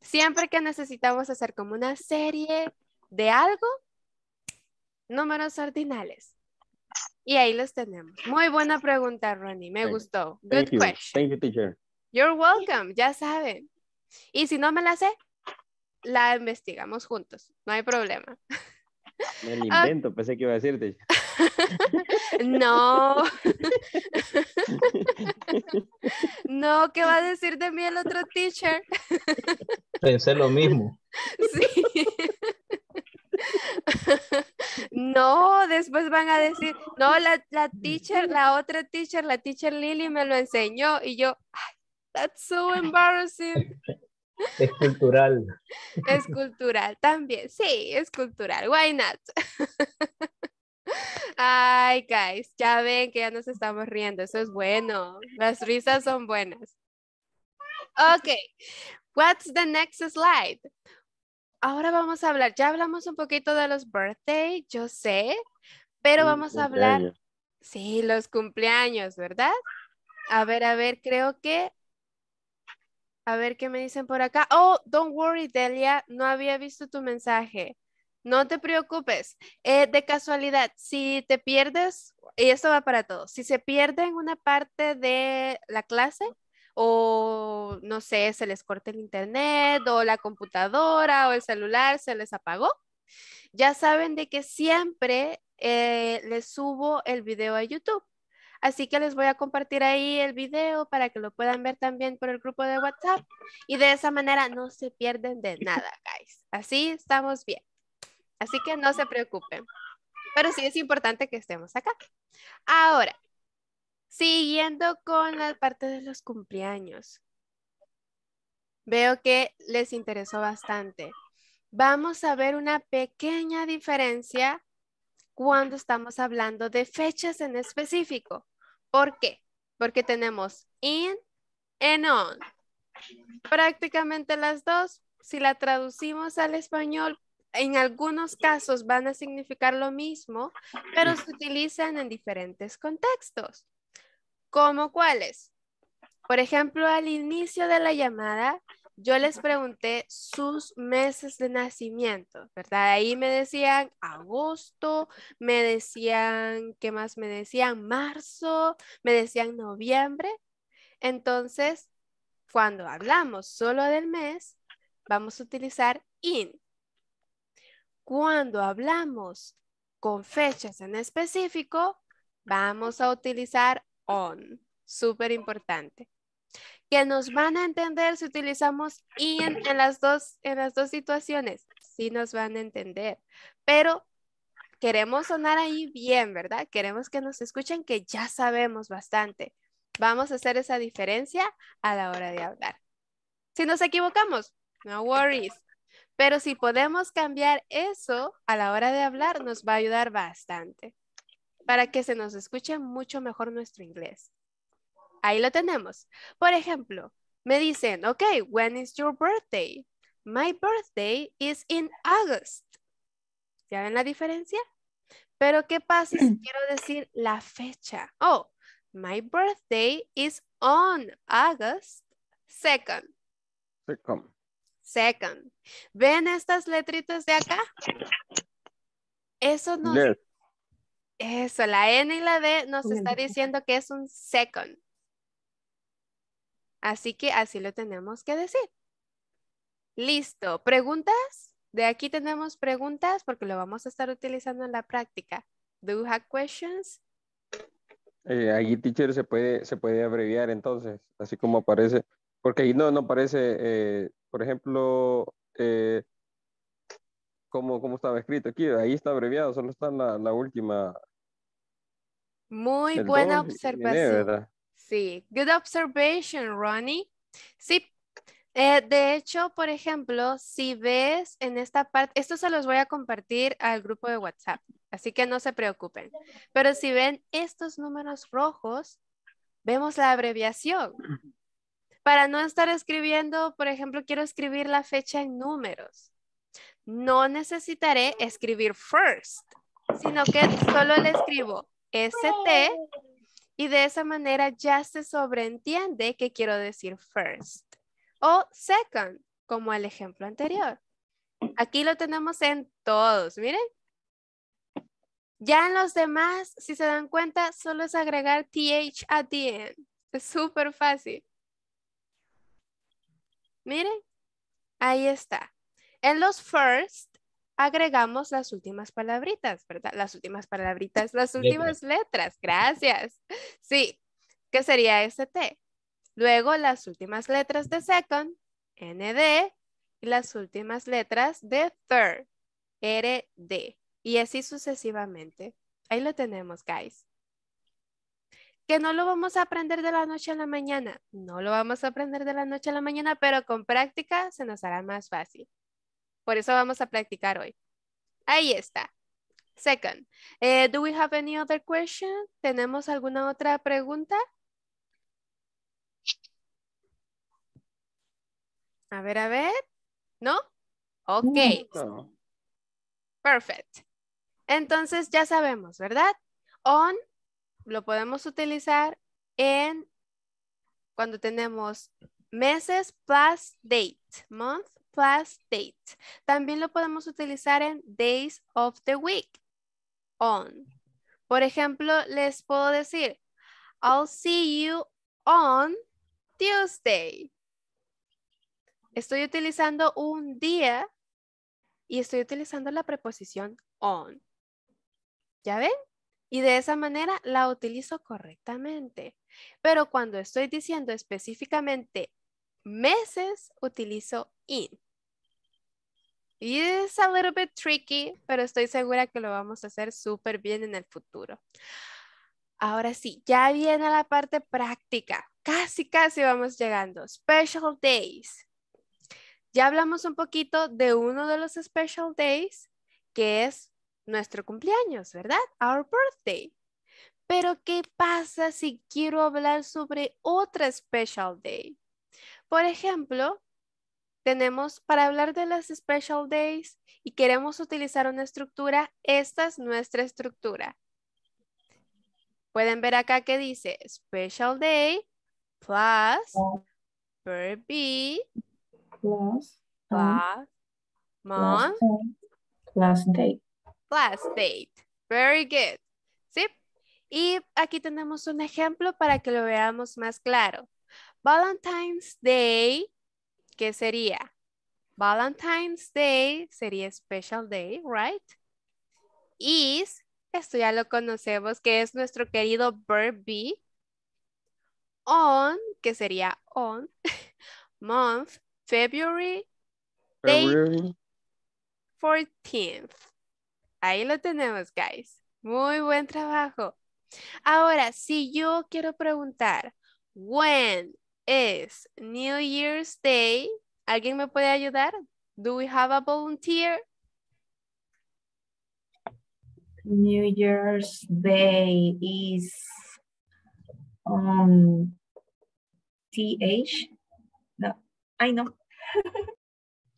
Siempre que necesitamos hacer como una serie de algo, números ordinales. Y ahí los tenemos. Muy buena pregunta, Ronnie. Me gustó. Good question. Thank you, teacher. You're welcome. Ya saben. Y si no me la sé, la investigamos juntos. No hay problema. Me lo invento, pensé que iba a decirte. [laughs] no. [laughs] no, ¿qué va a decir de mí el otro teacher? Pensé lo mismo. [laughs] sí. [laughs] no, después van a decir, no, la, teacher, la otra teacher, la teacher Lily me lo enseñó y yo, that's so embarrassing. [laughs] Es cultural. Es cultural también, sí, es cultural, why not? [laughs] Ay, guys, ya ven que ya nos estamos riendo, eso es bueno, las risas son buenas. Ok, what's the next slide? ahora vamos a hablar, ya hablamos un poquito de los birthdays, yo sé, pero vamos a hablar, sí, los cumpleaños, ¿verdad? A ver, a ver, creo que, a ver qué me dicen por acá. Oh, don't worry, Delia, no había visto tu mensaje. No te preocupes. Eh, de casualidad, si te pierdes, y esto va para todos, si se pierde en una parte de la clase, o no sé, se les corta el internet o la computadora o el celular se les apagó, ya saben de que siempre eh, les subo el video a YouTube. Así que les voy a compartir ahí el video para que lo puedan ver también por el grupo de WhatsApp. Y de esa manera no se pierden de nada, guys. Así estamos bien. Así que no se preocupen. Pero sí es importante que estemos acá. Ahora, Siguiendo con la parte de los cumpleaños. Veo que les interesó bastante. Vamos a ver una pequeña diferencia cuando estamos hablando de fechas en específico. ¿Por qué? Porque tenemos in and on. Prácticamente las dos, si la traducimos al español, en algunos casos van a significar lo mismo, pero se utilizan en diferentes contextos. ¿Cómo cuáles? Por ejemplo, al inicio de la llamada, yo les pregunté sus meses de nacimiento, ¿verdad? Ahí me decían agosto, me decían, ¿qué más me decían? Marzo, me decían noviembre. Entonces, cuando hablamos solo del mes, vamos a utilizar in. Cuando hablamos con fechas en específico, vamos a utilizar on, súper importante. Que nos van a entender si utilizamos in en las dos, en las dos situaciones. Sí nos van a entender, pero queremos sonar ahí bien, ¿verdad? Queremos que nos escuchen que ya sabemos bastante. Vamos a hacer esa diferencia a la hora de hablar. Si nos equivocamos, no worries. Pero si podemos cambiar eso a la hora de hablar, nos va a ayudar bastante para que se nos escuche mucho mejor nuestro inglés. Ahí lo tenemos. Por ejemplo, me dicen, ok, when is your birthday? My birthday is in August. ¿Ya ven la diferencia? Pero ¿qué pasa si [clears throat] quiero decir la fecha? Oh, my birthday is on August 2nd. Second. Second. ¿Ven estas letritas de acá? Eso nos eso, la N y la D nos está diciendo que es un second. Así que así lo tenemos que decir. Listo. ¿Preguntas? De aquí tenemos preguntas porque lo vamos a estar utilizando en la práctica. ¿Do you have questions? Eh, allí, teacher, se puede, se puede abreviar entonces, así como aparece. Porque ahí no, no aparece, eh, por ejemplo, eh, cómo, estaba escrito aquí. Ahí está abreviado, solo está en la, la última. Muy buena observación. sí, good observation, Ronnie. Sí, eh, de hecho, por ejemplo, si ves en esta parte, esto se los voy a compartir al grupo de WhatsApp, así que no se preocupen. Pero si ven estos números rojos, vemos la abreviación. Para no estar escribiendo, por ejemplo, quiero escribir la fecha en números no necesitaré escribir first, sino que solo le escribo ST y de esa manera ya se sobreentiende que quiero decir first o second, como el ejemplo anterior. Aquí lo tenemos en todos, miren. Ya en los demás, si se dan cuenta, solo es agregar th a the Es súper fácil. Miren, ahí está. En los first agregamos las últimas palabritas, ¿verdad? Las últimas palabritas, las últimas letras. Gracias. Sí, que sería ST. Luego las últimas letras de second, ND, y las últimas letras de third, RD. Y así sucesivamente. Ahí lo tenemos, guys. Que no lo vamos a aprender de la noche a la mañana. No lo vamos a aprender de la noche a la mañana, pero con práctica se nos hará más fácil. Por eso vamos a practicar hoy. Ahí está. Second, eh, do we have any other question? ¿Tenemos alguna otra pregunta? A ver, a ver. ¿No? Ok. Perfect. Entonces ya sabemos, ¿verdad? On lo podemos utilizar en cuando tenemos meses plus date, month plus date. También lo podemos utilizar en days of the week, on. Por ejemplo, les puedo decir, I'll see you on Tuesday. Estoy utilizando un día y estoy utilizando la preposición on. ¿Ya ven? Y de esa manera la utilizo correctamente. Pero cuando estoy diciendo específicamente meses, utilizo in es a little bit tricky, pero estoy segura que lo vamos a hacer súper bien en el futuro. Ahora sí, ya viene la parte práctica. Casi, casi vamos llegando. Special Days. Ya hablamos un poquito de uno de los Special Days, que es nuestro cumpleaños, ¿verdad? Our birthday. Pero, ¿qué pasa si quiero hablar sobre otra Special Day? Por ejemplo, tenemos para hablar de las special days y queremos utilizar una estructura, esta es nuestra estructura. Pueden ver acá que dice special day plus verb b plus, month plus date. Plus date. Very good. ¿Sí? Y aquí tenemos un ejemplo para que lo veamos más claro. Valentine's Day ¿qué sería? Valentine's Day sería Special Day, right? Is, esto ya lo conocemos, que es nuestro querido birdie On, que sería on. [laughs] Month, February, February. 14th. Ahí lo tenemos, guys. Muy buen trabajo. Ahora, si yo quiero preguntar, when es New Year's Day. ¿Alguien me puede ayudar? Do we have a volunteer? New Year's Day is um, TH. No, I know.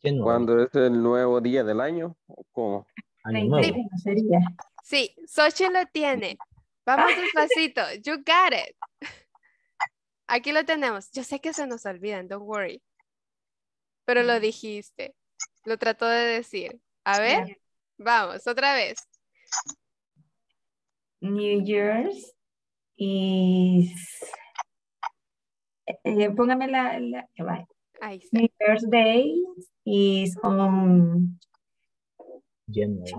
¿Cuándo es el nuevo día del año? ¿Cómo? Sí, sí lo tiene. Vamos ah. despacito. You got it. Aquí lo tenemos. Yo sé que se nos olvidan, don't worry. Pero lo dijiste. Lo trató de decir. A ver, vamos, otra vez. New Year's is... Eh, póngame la... la... New Year's Day is on... January.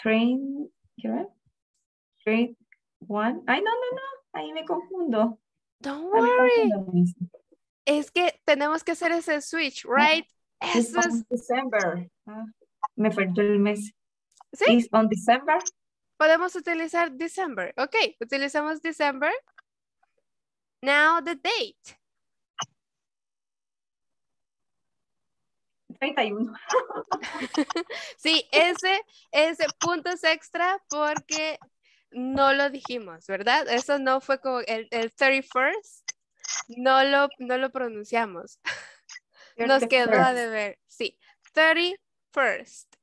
Train... ¿Qué va? Train one. Ay, no, no, no. Ahí me confundo. Don't worry. Es que tenemos que hacer ese switch, right? It's es... December. Ah, me faltó el mes. ¿Sí? It's on December. Podemos utilizar December. Ok, utilizamos December. Now the date. 31. [laughs] sí, ese, ese es extra porque no lo dijimos, ¿verdad? Eso no fue como el, 31st, no lo, no pronunciamos. [laughs] Nos quedó a deber, sí, 31st.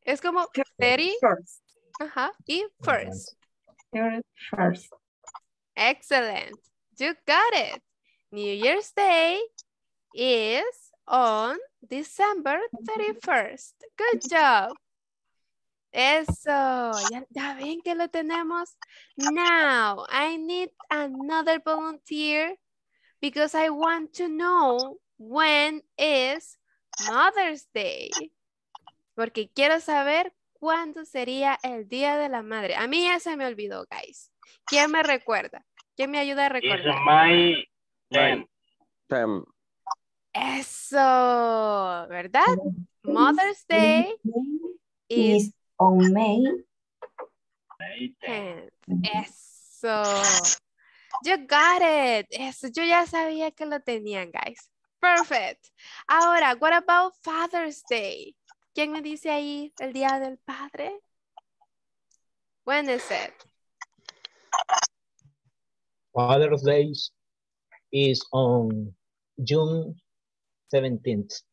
Es como 30 Ajá, y first. First. Excellent. You got it. New Year's Day is on December 31st. Good job. Eso, ya, ven que lo tenemos. Now, I need another volunteer because I want to know when is Mother's Day. Porque quiero saber cuándo sería el Día de la Madre. A mí ya se me olvidó, guys. ¿Quién me recuerda? ¿Quién me ayuda a recordar? Eso, ¿verdad? Mother's Day is on May. Eso. You got it. Eso. Yo ya sabía que lo tenían, guys. Perfect. Ahora, what about Father's Day? ¿Quién me dice ahí el Día del Padre? When is it? Father's Day is on June 17th.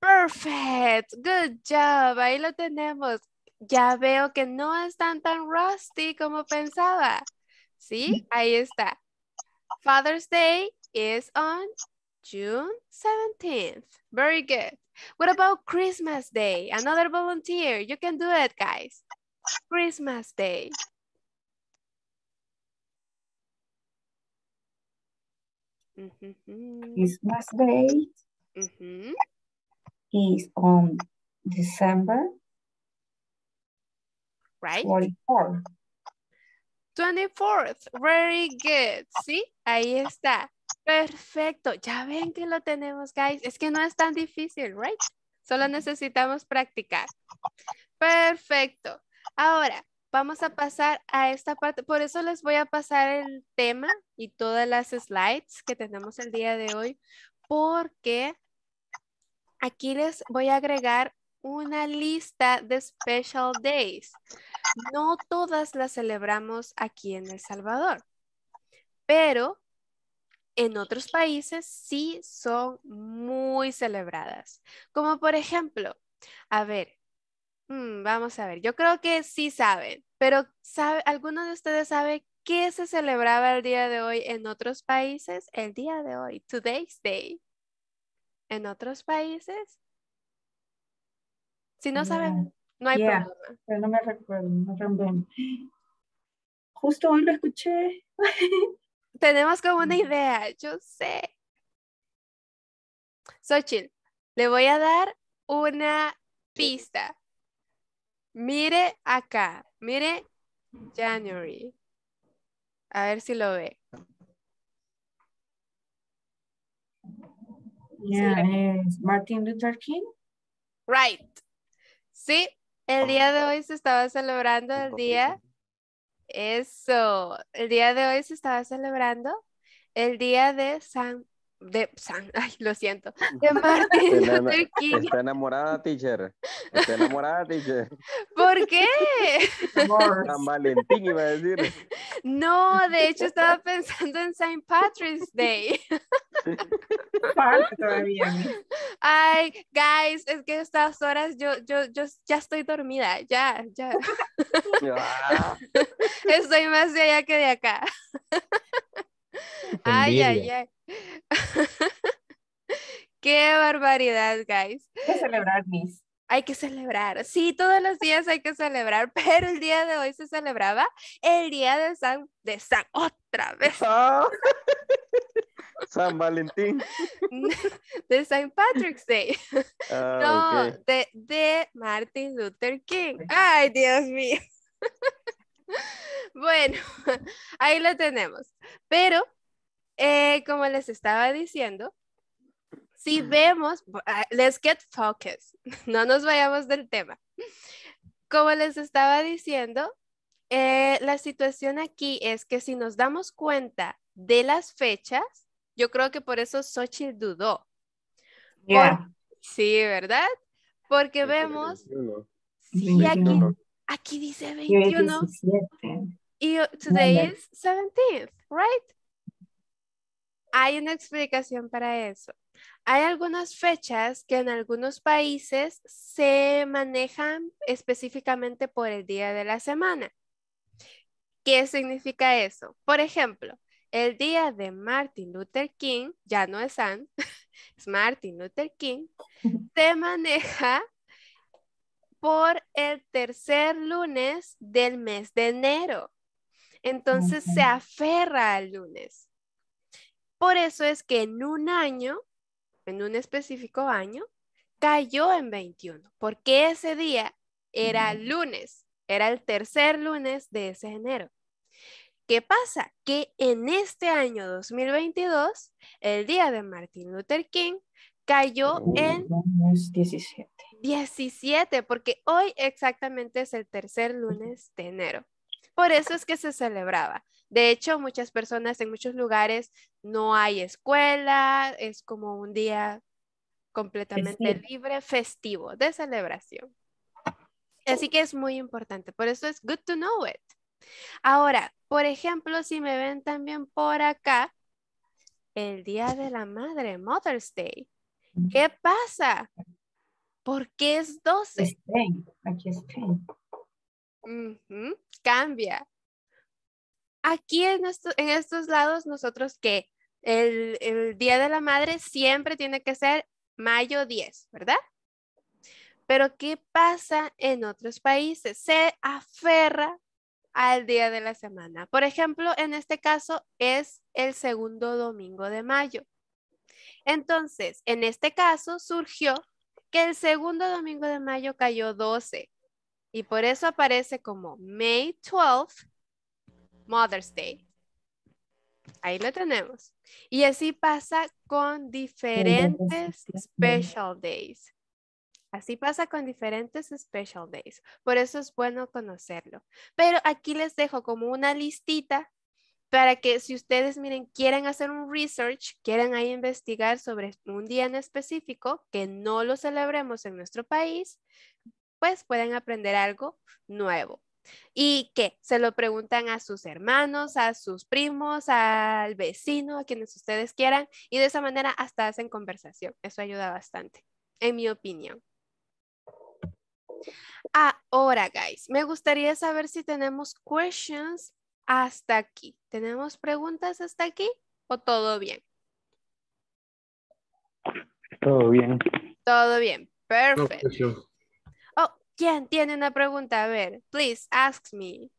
Perfect, good job, ahí lo tenemos. Ya veo que no están tan rusty como pensaba. Sí, ahí está. Father's Day is on June 17th. Very good. What about Christmas Day? Another volunteer. You can do it, guys. Christmas Day. Mm-hmm. Christmas Day. Mm-hmm is on December right? 24. 24th, very good, ¿sí? Ahí está, perfecto, ya ven que lo tenemos, guys, es que no es tan difícil, right? Solo necesitamos practicar. Perfecto. Ahora, vamos a pasar a esta parte. Por eso les voy a pasar el tema y todas las slides que tenemos el día de hoy, porque aquí les voy a agregar una lista de special days. No todas las celebramos aquí en El Salvador, pero en otros países sí son muy celebradas. Como por ejemplo, a ver, mm, vamos a ver, yo creo que sí saben, pero sabe, ¿alguno de ustedes sabe qué se celebraba el día de hoy en otros países? El día de hoy, today's day en otros países. Si no saben, no hay problema. no me recuerdo, no recuerdo. Justo hoy lo escuché. [laughs] Tenemos como una mm. idea, yo sé. Sochil le voy a dar una pista. Mire acá, mire January. A ver si lo ve. es Martin Luther King. Right. Sí, el día de hoy se estaba celebrando el día. Eso, el día de hoy se estaba celebrando el día de San de San, [laughs] ay, lo siento, de [laughs] Martin Está enamorada, teacher. Está enamorada, teacher. ¿Por qué? [laughs] San Valentín iba a decir. No, de hecho estaba pensando en St. Patrick's Day. Ay, guys, es que estas horas yo, yo, yo ya estoy dormida, ya, ya. Ah. Estoy más de allá que de acá. [laughs] Ay, ay, ay. [laughs] Qué barbaridad, guys. Hay que celebrar, Miss. Hay que celebrar. Sí, todos los días hay que celebrar, [laughs] pero el día de hoy se celebraba el día de San, de San, otra vez. Ah. San Valentín. De St. Patrick's Day. Ah, no, de, de Martin Luther King. Ay, Dios mío. [laughs] bueno, [laughs] ahí lo tenemos. Pero, eh, como les estaba diciendo, si vemos, ah, let's get focused, [laughs] no nos vayamos del tema. Como les estaba diciendo, eh, la situación aquí es que si nos damos cuenta de las fechas, yo creo que por eso Sochi dudó. sí, ¿verdad? Porque vemos, sí, aquí, Aquí dice 21. Y today is 17th, right? Hay una explicación para eso. Hay algunas fechas que en algunos países se manejan específicamente por el día de la semana. ¿Qué significa eso? Por ejemplo, el día de Martin Luther King, ya no es San, [laughs] es Martin Luther King, [laughs] se maneja por el tercer lunes del mes de enero. Entonces se aferra al lunes. Por eso es que en un año, en un específico año, cayó en 21, porque ese día era lunes, era el tercer lunes de ese enero. ¿Qué pasa? Que en este año 2022, el día de Martin Luther King cayó en 17. 17, porque hoy exactamente es el tercer lunes de enero. Por eso es que se celebraba. De hecho, muchas personas en muchos lugares no hay escuela, es como un día completamente libre, festivo, de celebración. Así que es muy importante, por eso es good to know it. Ahora, por ejemplo, si me ven también por acá, el Día de la Madre, Mother's Day, ¿qué pasa? ¿Por qué es 12? Aquí es aquí Cambia. Aquí en, estos lados nosotros que el, el Día de la Madre siempre tiene que ser mayo 10, ¿verdad? Pero ¿qué pasa en otros países? Se aferra al día de la semana. Por ejemplo, en este caso es el segundo domingo de mayo. Entonces, en este caso surgió el segundo domingo de mayo cayó 12 y por eso aparece como May 12, Mother's Day. Ahí lo tenemos. Y así pasa con diferentes special days. Así pasa con diferentes special days. Por eso es bueno conocerlo. Pero aquí les dejo como una listita para que si ustedes, miren, quieren hacer un research, quieren ahí investigar sobre un día en específico, que no lo celebremos en nuestro país, pues pueden aprender algo nuevo. Y que se lo preguntan a sus hermanos, a sus primos, al vecino, a quienes ustedes quieran, y de esa manera hasta hacen conversación. Eso ayuda bastante, en mi opinión. Ahora, guys, me gustaría saber si tenemos questions hasta aquí. ¿Tenemos preguntas hasta aquí o todo bien? Todo bien. Todo bien. Perfecto. oh, ¿quién tiene una pregunta? A ver, please ask me.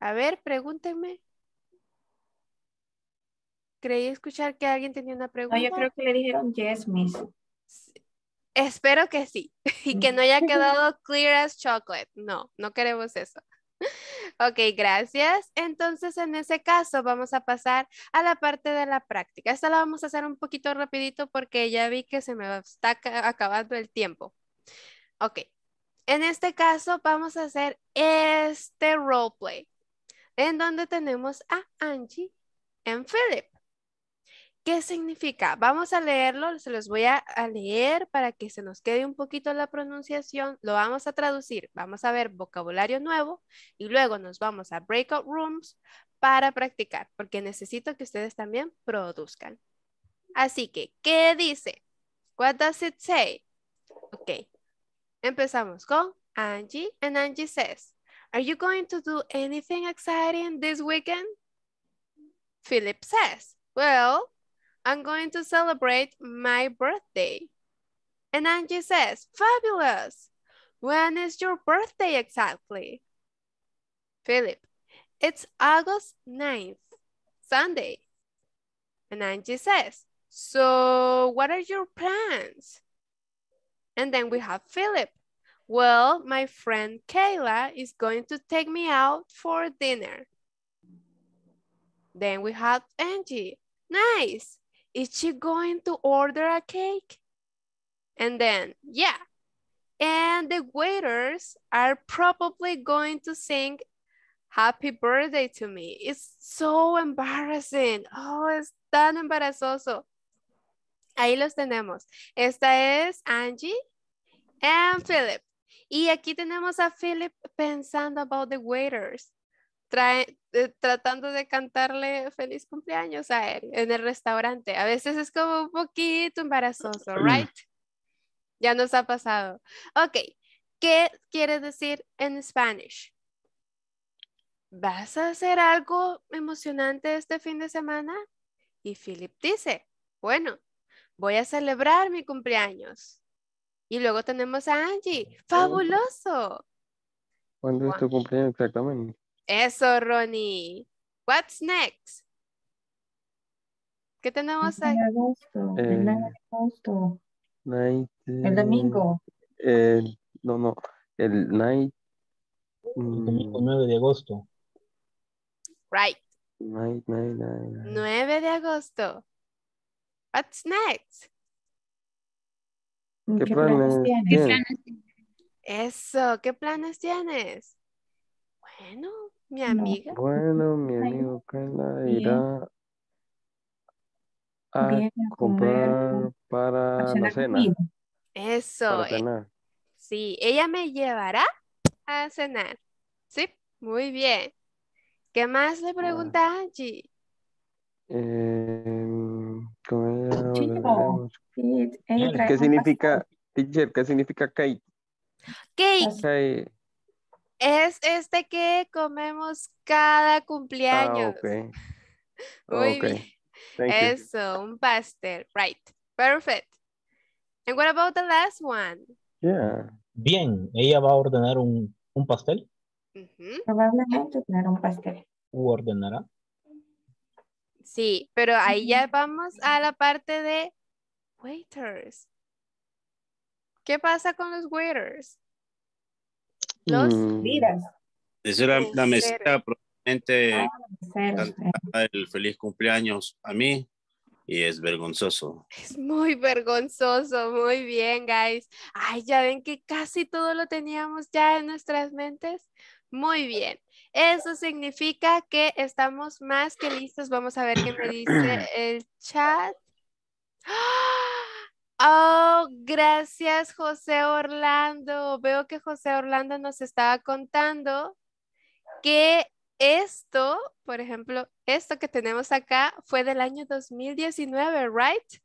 A ver, pregúntenme. Creí escuchar que alguien tenía una pregunta. No, yo creo que le dijeron yes, miss. Espero que sí [laughs] y que no haya [laughs] quedado clear as chocolate. No, no queremos eso. [laughs] Ok, gracias. Entonces, en ese caso, vamos a pasar a la parte de la práctica. Esta la vamos a hacer un poquito rapidito porque ya vi que se me está acabando el tiempo. Ok, en este caso vamos a hacer este roleplay en donde tenemos a Angie y Philip. ¿Qué significa? Vamos a leerlo, se los voy a, leer para que se nos quede un poquito la pronunciación, lo vamos a traducir, vamos a ver vocabulario nuevo y luego nos vamos a breakout rooms para practicar, porque necesito que ustedes también produzcan. Así que, ¿qué dice? What does it say? Ok, empezamos con Angie, and Angie says, Are you going to do anything exciting this weekend? Philip says, Well, I'm going to celebrate my birthday. And Angie says, fabulous. When is your birthday exactly? Philip, it's August 9th, Sunday. And Angie says, so what are your plans? And then we have Philip. Well, my friend Kayla is going to take me out for dinner. Then we have Angie. Nice is she going to order a cake? And then, yeah. And the waiters are probably going to sing happy birthday to me. It's so embarrassing. Oh, it's tan embarazoso. Ahí los tenemos. Esta es Angie and Philip. Y aquí tenemos a Philip pensando about the waiters. Eh, tratando de cantarle feliz cumpleaños a él en el restaurante. A veces es como un poquito embarazoso, mm. ¿right? Ya nos ha pasado. Ok, ¿qué quiere decir en Spanish? ¿Vas a hacer algo emocionante este fin de semana? Y Philip dice, bueno, voy a celebrar mi cumpleaños. Y luego tenemos a Angie. ¡Fabuloso! ¿Cuándo es tu cumpleaños exactamente? Eso, Ronnie. What's next? ¿Qué tenemos ahí? agosto. el 9 eh, de agosto. el domingo. Eh, el, no, no. El night. 9 mm, de agosto. Right. Night, 9 de agosto. What's next? ¿Qué, planes, planes tienes? Eso, ¿qué planes tienes? Bueno, mi amiga. Bueno, mi amigo Kela irá a, comprar para la cena. Eso. Para e sí, ella me llevará a cenar. Sí, muy bien. ¿Qué más le ah. pregunta Angie? Em, ¿Qué significa, teacher, qué significa es este que comemos cada ah, cumpleaños. [laughs] Oh, Eso, un pastel. Right. Perfect. And what about the last one? Yeah. Bien, ella va a ordenar un, pastel. Probablemente ordenar un pastel. ¿o ordenará? Sí, pero ahí ya vamos a la parte de waiters. ¿Qué pasa con los waiters? Los mm. vidas. Esa era la mesita probablemente ah, el feliz cumpleaños a mí y es vergonzoso. Es muy vergonzoso, muy bien, guys. Ay, ya ven que casi todo lo teníamos ya en nuestras mentes. Muy bien. Eso significa que estamos más que listos. Vamos a ver qué me dice [clears throat] el chat. ¡Ah! Oh, gracias José Orlando. Veo que José Orlando nos estaba contando que esto, por ejemplo, esto que tenemos acá fue del año 2019, ¿right?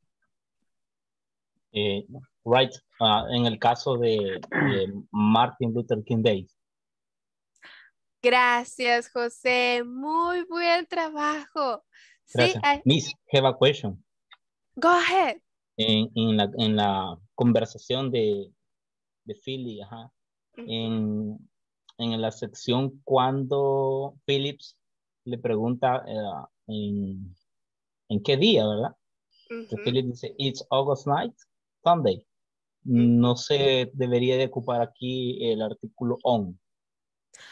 Eh, right, ah, en el caso de, Martin Luther King Day. Gracias, José. Muy buen trabajo. Sí, Miss, have a question. Go ahead en, la, conversación de, de Philly, en, la sección cuando Phillips le pregunta eh, en, qué día, ¿verdad? Phillips dice, it's August night, Sunday. No se debería de ocupar aquí el artículo on,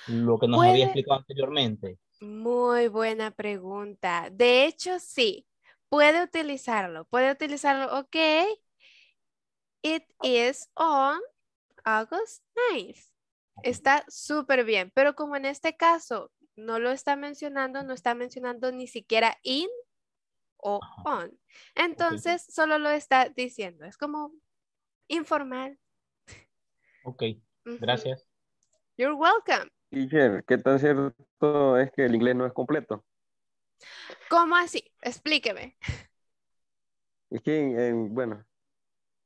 lo que nos había explicado anteriormente. Muy buena pregunta. De hecho, sí puede utilizarlo, puede utilizarlo, ok. It is on August 9th. Está súper bien, pero como en este caso no lo está mencionando, no está mencionando ni siquiera in o on. Entonces, solo lo está diciendo. Es como informal. Ok, gracias. You're welcome. ¿qué tan cierto es que el inglés no es completo? ¿Cómo así? Explíqueme. Es que, bueno,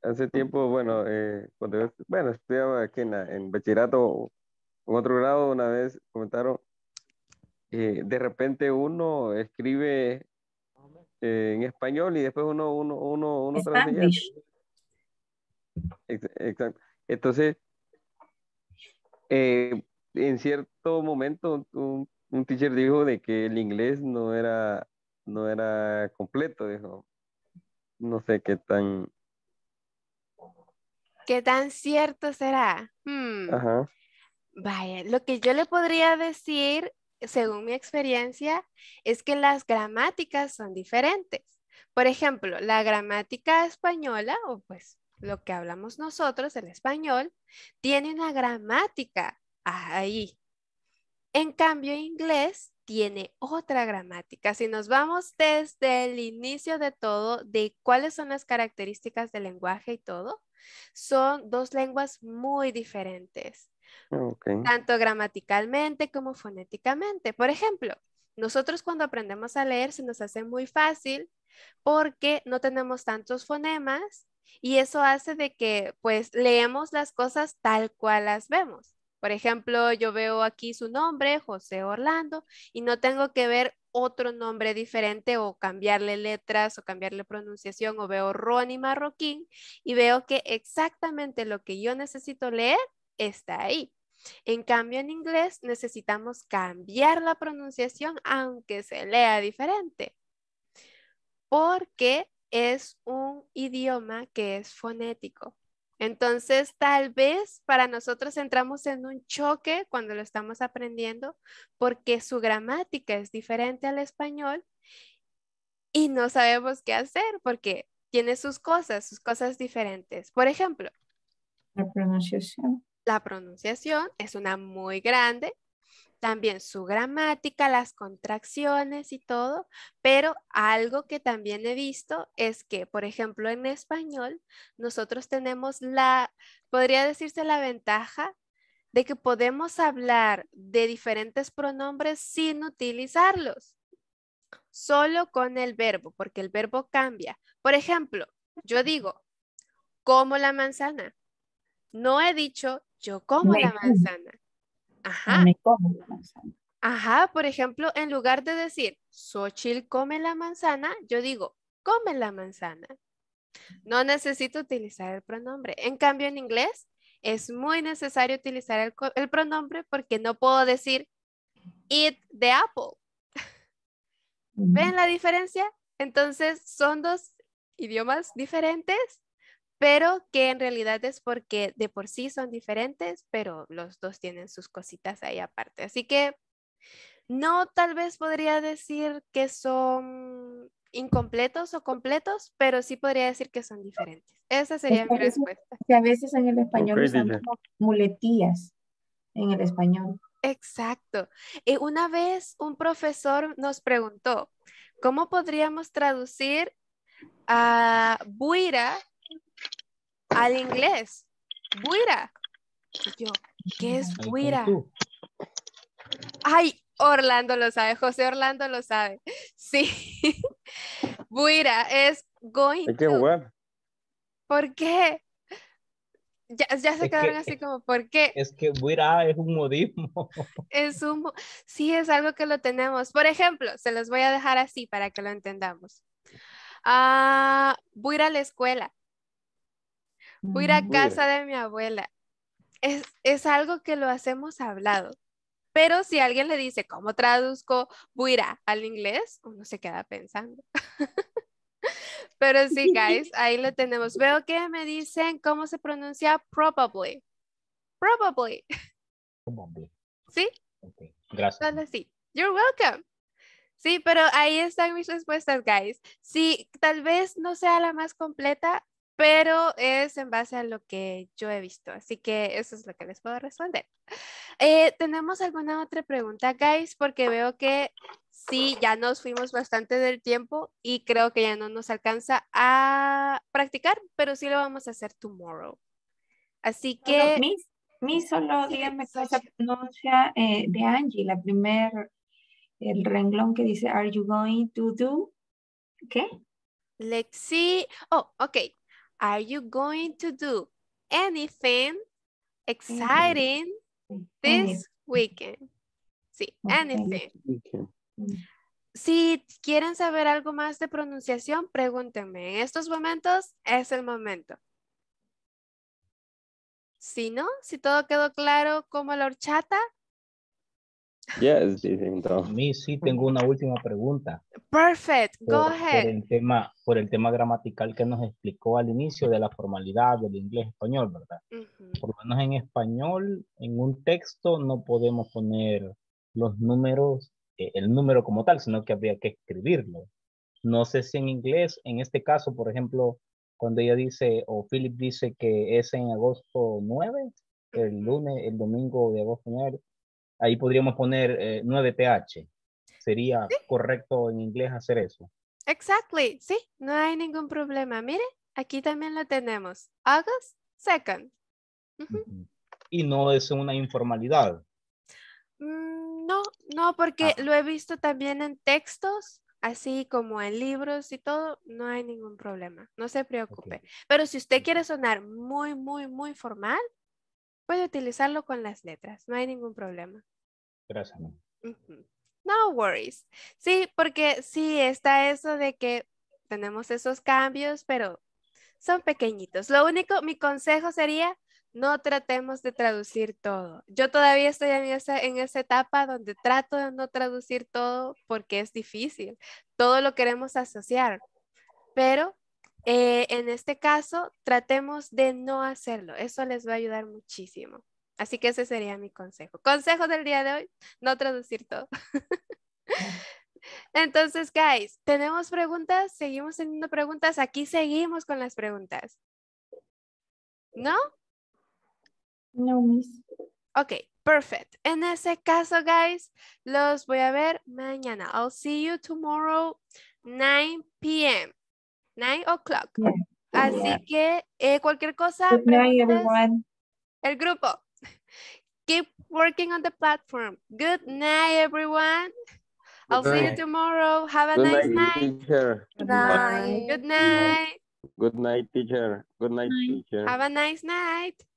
hace tiempo, bueno, eh, cuando bueno, estudiaba aquí en, en bachillerato, en otro grado, una vez comentaron, eh, de repente uno escribe eh, en español y después uno, uno, uno, uno Exacto. Entonces, en cierto momento, un, un teacher dijo de que el inglés no era, no era completo, dijo. No sé qué tan... ¿Qué tan cierto será? Hmm. Vaya, lo que yo le podría decir, según mi experiencia, es que las gramáticas son diferentes. Por ejemplo, la gramática española, o pues lo que hablamos nosotros, el español, tiene una gramática ahí, en cambio, inglés tiene otra gramática. Si nos vamos desde el inicio de todo, de cuáles son las características del lenguaje y todo, son dos lenguas muy diferentes, tanto gramaticalmente como fonéticamente. Por ejemplo, nosotros cuando aprendemos a leer se nos hace muy fácil porque no tenemos tantos fonemas y eso hace de que pues leemos las cosas tal cual las vemos. Por ejemplo, yo veo aquí su nombre, José Orlando, y no tengo que ver otro nombre diferente o cambiarle letras o cambiarle pronunciación o veo Ronnie Marroquín y veo que exactamente lo que yo necesito leer está ahí. En cambio, en inglés necesitamos cambiar la pronunciación aunque se lea diferente porque es un idioma que es fonético. Entonces, tal vez para nosotros entramos en un choque cuando lo estamos aprendiendo porque su gramática es diferente al español y no sabemos qué hacer porque tiene sus cosas, sus cosas diferentes. Por ejemplo, la pronunciación. La pronunciación es una muy grande también su gramática, las contracciones y todo, pero algo que también he visto es que, por ejemplo, en español, nosotros tenemos la, podría decirse la ventaja de que podemos hablar de diferentes pronombres sin utilizarlos, solo con el verbo, porque el verbo cambia. Por ejemplo, yo digo, como la manzana. No he dicho, yo como la manzana Ajá. por ejemplo, en lugar de decir Xochitl come la manzana, yo digo come la manzana. No necesito utilizar el pronombre. En cambio, en inglés es muy necesario utilizar el, pronombre porque no puedo decir eat the apple. ¿Ven la diferencia? Entonces, son dos idiomas diferentes pero que en realidad es porque de por sí son diferentes, pero los dos tienen sus cositas ahí aparte. Así que no, tal vez podría decir que son incompletos o completos, pero sí podría decir que son diferentes. Esa sería mi respuesta. Que a veces en el español usamos muletillas en el español. Exacto. Y eh, una vez un profesor nos preguntó, ¿cómo podríamos traducir a buira al inglés. Buira. yo, ¿qué es buira? Ay, Orlando lo sabe, José Orlando lo sabe. Sí. buira [laughs] es going to. ¿Por qué? Ya, se quedaron así como, ¿por qué? Es que buira es un modismo. [laughs] Es un, sí, es algo que lo tenemos. Por ejemplo, se los voy a dejar así para que lo entendamos. Ah, a la escuela. Voy mm, a casa de mi abuela. Es, algo que lo hacemos hablado. Pero si alguien le dice, ¿cómo traduzco buira al inglés? Uno se queda pensando. [laughs] Pero sí, guys, ahí lo tenemos. Veo que me dicen cómo se pronuncia probably. Probably. Probably. ¿Sí? Gracias. sí. You're welcome. Sí, pero ahí están mis respuestas, guys. Si tal vez no sea la más completa, pero es en base a lo que yo he visto. Así que eso es lo que les puedo responder. Eh, ¿Tenemos alguna otra pregunta, guys? Porque veo que sí, ya nos fuimos bastante del tiempo y creo que ya no nos alcanza a practicar, pero sí lo vamos a hacer tomorrow. Así que... mi solo díganme cómo se pronuncia eh, de Angie, la primer, el renglón que dice, are you going to do? ¿Qué? Lexi, oh, ok, Are you going to do anything exciting this weekend? Sí, anything. Si quieren saber algo más de pronunciación, pregúntenme. En estos momentos es el momento. Si no, si todo quedó claro como la horchata, Yes, mí sí tengo una última pregunta. Perfect, go ahead. Por el, tema, por el tema gramatical que nos explicó al inicio de la formalidad del inglés-español, ¿verdad? Porque Por lo menos en español, en un texto no podemos poner los números, eh, el número como tal, sino que habría que escribirlo. No sé si en inglés, en este caso, por ejemplo, cuando ella dice, o Philip dice que es en agosto 9, el lunes, el domingo de agosto 9, ahí podríamos poner 9pH. Eh, ¿Sería correcto en inglés hacer eso? Exactly, sí, no hay ningún problema. Mire, aquí también lo tenemos. August 2 Y no es una informalidad. Mm, no, no, porque ah. lo he visto también en textos, así como en libros y todo, no hay ningún problema. No se preocupe. Pero si usted quiere sonar muy, muy, muy formal, Puede utilizarlo con las letras, no hay ningún problema. Gracias. No worries. Sí, porque sí está eso de que tenemos esos cambios, pero son pequeñitos. Lo único, mi consejo sería, no tratemos de traducir todo. Yo todavía estoy en esa, en esa etapa donde trato de no traducir todo porque es difícil. Todo lo queremos asociar, pero eh, en este caso, tratemos de no hacerlo. Eso les va a ayudar muchísimo. Así que ese sería mi consejo. Consejo del día de hoy, no traducir todo. [laughs] Entonces, guys, ¿tenemos preguntas? ¿Seguimos teniendo preguntas? Aquí seguimos con las preguntas. ¿No? No, miss. Ok, perfect. En ese caso, guys, los voy a ver mañana. I'll see you tomorrow, 9 p.m. Nine o'clock. Yeah. Así yeah. que eh, cualquier cosa. Good night, everyone. El grupo. Keep working on the platform. Good night, everyone. Good I'll night. see you tomorrow. Have a Good nice night. night. Teacher. Good night. Good night. Good night, teacher. Good night, teacher. Have a nice night.